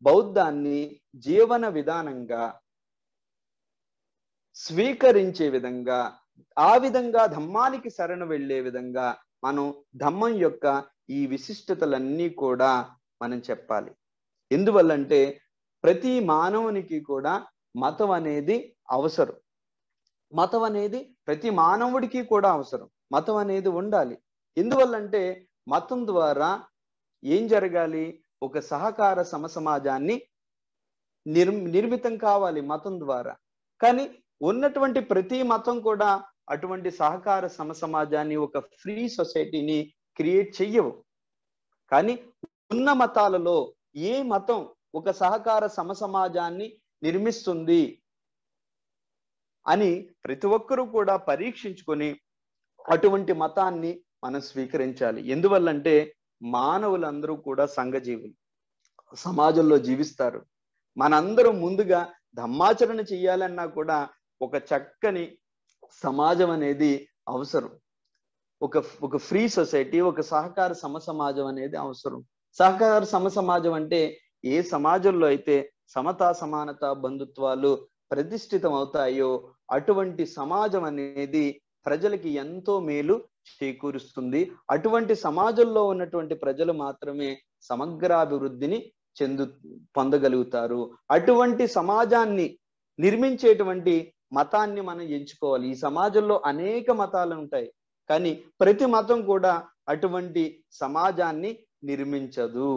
బౌద్ధాన్ని జీవన విధానంగా స్వీకరించే విధంగా ఆ విధంగా ధమ్మానికి శరణు వెళ్ళే విధంగా మనం ధమ్మం యొక్క ఈ విశిష్టతలన్నీ కూడా మనం చెప్పాలి ఎందువల్లంటే ప్రతి మానవునికి కూడా మతం అనేది అవసరం మతం అనేది ప్రతి మానవుడికి కూడా అవసరం మతం అనేది ఉండాలి ఎందువల్లంటే మతం ద్వారా ఏం జరగాలి ఒక సహకార సమసమాజాన్ని నిర్ నిర్మితం కావాలి మతం ద్వారా కానీ ఉన్నటువంటి ప్రతి మతం కూడా అటువంటి సహకార సమసమాజాన్ని ఒక ఫ్రీ సొసైటీని క్రియేట్ చెయ్యవు కానీ ఉన్న మతాలలో ఏ మతం ఒక సహకార సమసమాజాన్ని నిర్మిస్తుంది అని ప్రతి ఒక్కరూ కూడా పరీక్షించుకొని అటువంటి మతాన్ని మనం స్వీకరించాలి ఎందువల్లంటే మానవులందరూ కూడా సంఘజీవులు సమాజంలో జీవిస్తారు మనందరూ ముందుగా ధమ్మాచరణ చేయాలన్నా కూడా ఒక చక్కని సమాజం అనేది అవసరం ఒక ఒక ఫ్రీ సొసైటీ ఒక సహకార సమ సమాజం అనేది అవసరం సహకార సమ సమాజం అంటే ఏ సమాజంలో అయితే సమతా సమానత బంధుత్వాలు ప్రతిష్ఠితం అవుతాయో అటువంటి సమాజం అనేది ప్రజలకి ఎంతో మేలు చేకూరుస్తుంది అటువంటి సమాజంలో ఉన్నటువంటి ప్రజలు మాత్రమే సమగ్రాభివృద్ధిని చెందు పొందగలుగుతారు అటువంటి సమాజాన్ని నిర్మించేటువంటి మతాన్ని మనం ఎంచుకోవాలి ఈ సమాజంలో అనేక మతాలు ఉంటాయి కానీ ప్రతి మతం కూడా అటువంటి సమాజాన్ని నిర్మించదు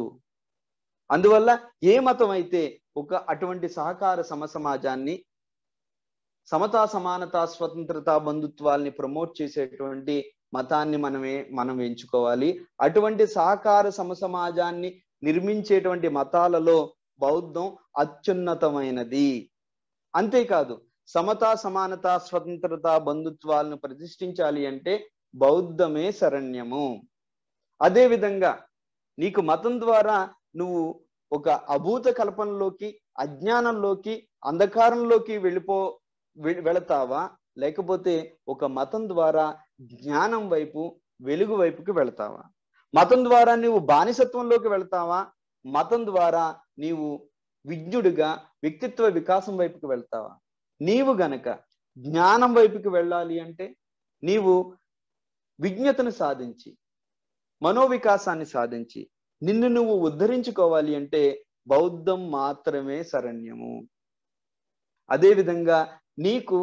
అందువల్ల ఏ మతం అయితే ఒక అటువంటి సహకార సమ సమాజాన్ని సమతా సమానత స్వతంత్రత బంధుత్వాల్ని ప్రమోట్ చేసేటువంటి మతాన్ని మనమే మనం ఎంచుకోవాలి అటువంటి సహకార సమసమాజాన్ని నిర్మించేటువంటి మతాలలో బౌద్ధం అత్యున్నతమైనది అంతేకాదు సమత సమానత స్వతంత్రత బంధుత్వాలను ప్రతిష్ఠించాలి అంటే బౌద్ధమే శరణ్యము అదేవిధంగా నీకు మతం ద్వారా నువ్వు ఒక అభూత కల్పనలోకి అజ్ఞానంలోకి అంధకారంలోకి వెళ్ళిపో వెళతావా లేకపోతే ఒక మతం ద్వారా జ్ఞానం వైపు వెలుగు వైపుకి వెళతావా మతం ద్వారా నీవు బానిసత్వంలోకి వెళతావా మతం ద్వారా నీవు విజ్ఞుడిగా వ్యక్తిత్వ వికాసం వైపుకి వెళ్తావా నీవు గనక జ్ఞానం వైపుకి వెళ్ళాలి అంటే నీవు విజ్ఞతను సాధించి మనోవికాసాన్ని సాధించి నిన్ను నువ్వు ఉద్ధరించుకోవాలి అంటే బౌద్ధం మాత్రమే శరణ్యము అదేవిధంగా నీకు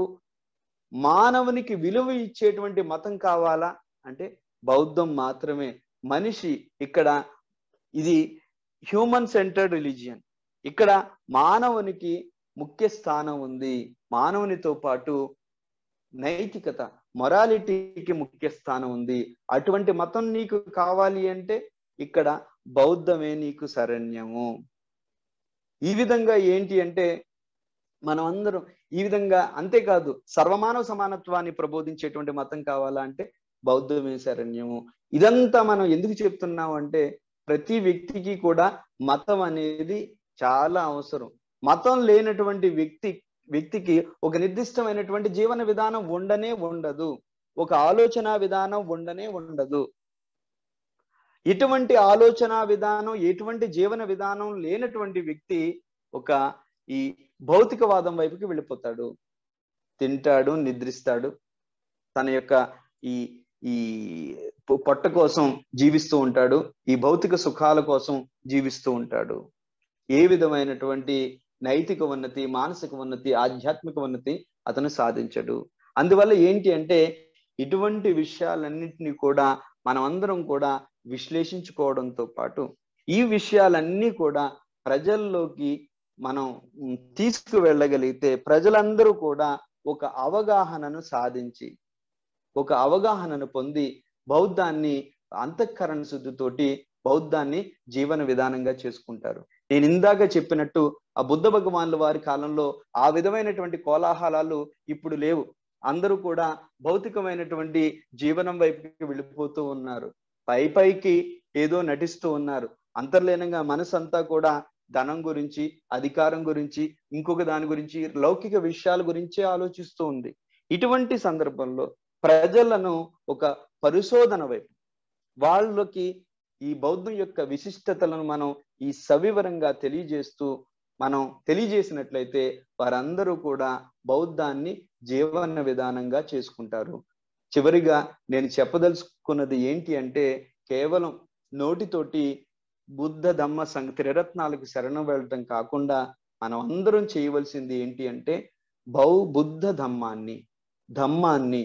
మానవునికి విలువ ఇచ్చేటువంటి మతం కావాలా అంటే బౌద్ధం మాత్రమే మనిషి ఇక్కడ ఇది హ్యూమన్ సెంటర్డ్ రిలీజియన్ ఇక్కడ మానవునికి ముఖ్య స్థానం ఉంది మానవునితో పాటు నైతికత మొరాలిటీకి ముఖ్య స్థానం ఉంది అటువంటి మతం నీకు కావాలి అంటే ఇక్కడ బౌద్ధమే నీకు శరణ్యము ఈ విధంగా ఏంటి అంటే మనం అందరం ఈ విధంగా అంతేకాదు సర్వమానవ సమానత్వాన్ని ప్రబోధించేటువంటి మతం కావాలా అంటే బౌద్ధ వేశారణ్యము ఇదంతా మనం ఎందుకు చెప్తున్నాం అంటే ప్రతి వ్యక్తికి కూడా మతం అనేది చాలా అవసరం మతం లేనటువంటి వ్యక్తి వ్యక్తికి ఒక నిర్దిష్టమైనటువంటి జీవన విధానం ఉండనే ఉండదు ఒక ఆలోచన విధానం ఉండనే ఉండదు ఇటువంటి ఆలోచన విధానం ఎటువంటి జీవన విధానం లేనటువంటి వ్యక్తి ఒక ఈ భౌతికవాదం వైపుకి వెళ్ళిపోతాడు తింటాడు నిద్రిస్తాడు తన యొక్క ఈ ఈ పొట్ట కోసం జీవిస్తూ ఉంటాడు ఈ భౌతిక సుఖాల కోసం జీవిస్తూ ఉంటాడు ఏ విధమైనటువంటి నైతిక ఉన్నతి మానసిక ఉన్నతి ఆధ్యాత్మిక ఉన్నతి అతను సాధించడు అందువల్ల ఏంటి అంటే ఇటువంటి విషయాలన్నింటినీ కూడా మనమందరం కూడా విశ్లేషించుకోవడంతో పాటు ఈ విషయాలన్నీ కూడా ప్రజల్లోకి మనం తీసుకు వెళ్ళగలిగితే ప్రజలందరూ కూడా ఒక అవగాహనను సాధించి ఒక అవగాహనను పొంది బౌద్ధాన్ని అంతఃకరణ శుద్ధితోటి బౌద్ధాన్ని జీవన విధానంగా చేసుకుంటారు నేను ఇందాక చెప్పినట్టు ఆ బుద్ధ భగవాన్ల వారి కాలంలో ఆ విధమైనటువంటి కోలాహలాలు ఇప్పుడు లేవు అందరూ కూడా భౌతికమైనటువంటి జీవనం వైపుకి వెళ్ళిపోతూ ఉన్నారు పై పైకి ఏదో నటిస్తూ ఉన్నారు అంతర్లీనంగా మనసు అంతా కూడా ధనం గురించి అధికారం గురించి ఇంకొక దాని గురించి లౌకిక విషయాల గురించే ఆలోచిస్తూ ఉంది ఇటువంటి సందర్భంలో ప్రజలను ఒక పరిశోధన వైపు వాళ్ళకి ఈ బౌద్ధం యొక్క విశిష్టతలను మనం ఈ సవివరంగా తెలియజేస్తూ మనం తెలియజేసినట్లయితే వారందరూ కూడా బౌద్ధాన్ని జీవన విధానంగా చేసుకుంటారు చివరిగా నేను చెప్పదలుచుకున్నది ఏంటి అంటే కేవలం నోటితోటి బుద్ధ ధమ్మ సంఘ త్రిరత్నాలకు శరణం వెళ్ళటం కాకుండా మనం అందరం చేయవలసింది ఏంటి అంటే బౌ బుద్ధ ధమ్మాన్ని ధమ్మాన్ని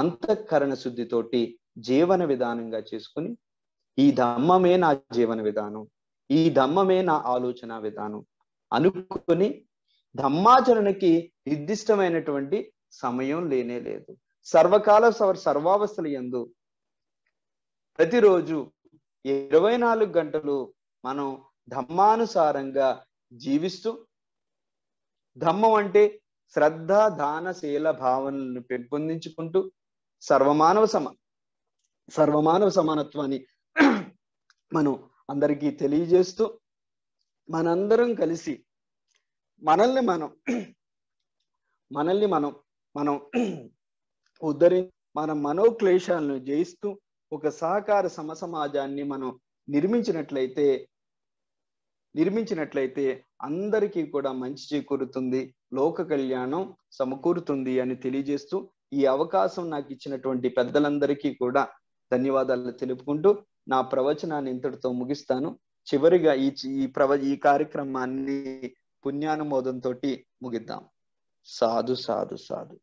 అంతఃకరణ శుద్ధితోటి జీవన విధానంగా చేసుకుని ఈ ధమ్మమే నా జీవన విధానం ఈ ధమ్మమే నా ఆలోచన విధానం అనుకుని ధమ్మాచరణకి నిర్దిష్టమైనటువంటి సమయం లేనే లేదు సర్వకాల సర్వావస్థల ఎందు ప్రతిరోజు ఇరవై నాలుగు గంటలు మనం ధమ్మానుసారంగా జీవిస్తూ ధమ్మం అంటే శ్రద్ధ దానశీల భావనలను పెంపొందించుకుంటూ సర్వమానవ సమ సర్వమానవ సమానత్వాన్ని మనం అందరికీ తెలియజేస్తూ మనందరం కలిసి మనల్ని మనం మనల్ని మనం మనం ఉద్ధరి మన మనోక్లేశాలను జయిస్తూ ఒక సహకార సమ సమాజాన్ని మనం నిర్మించినట్లయితే నిర్మించినట్లయితే అందరికీ కూడా మంచి చేకూరుతుంది లోక కళ్యాణం సమకూరుతుంది అని తెలియజేస్తూ ఈ అవకాశం నాకు ఇచ్చినటువంటి పెద్దలందరికీ కూడా ధన్యవాదాలు తెలుపుకుంటూ నా ప్రవచనాన్ని ఇంతటితో ముగిస్తాను చివరిగా ఈ ఈ ప్రవ ఈ కార్యక్రమాన్ని పుణ్యానుమోదంతో ముగిద్దాం సాధు సాధు సాధు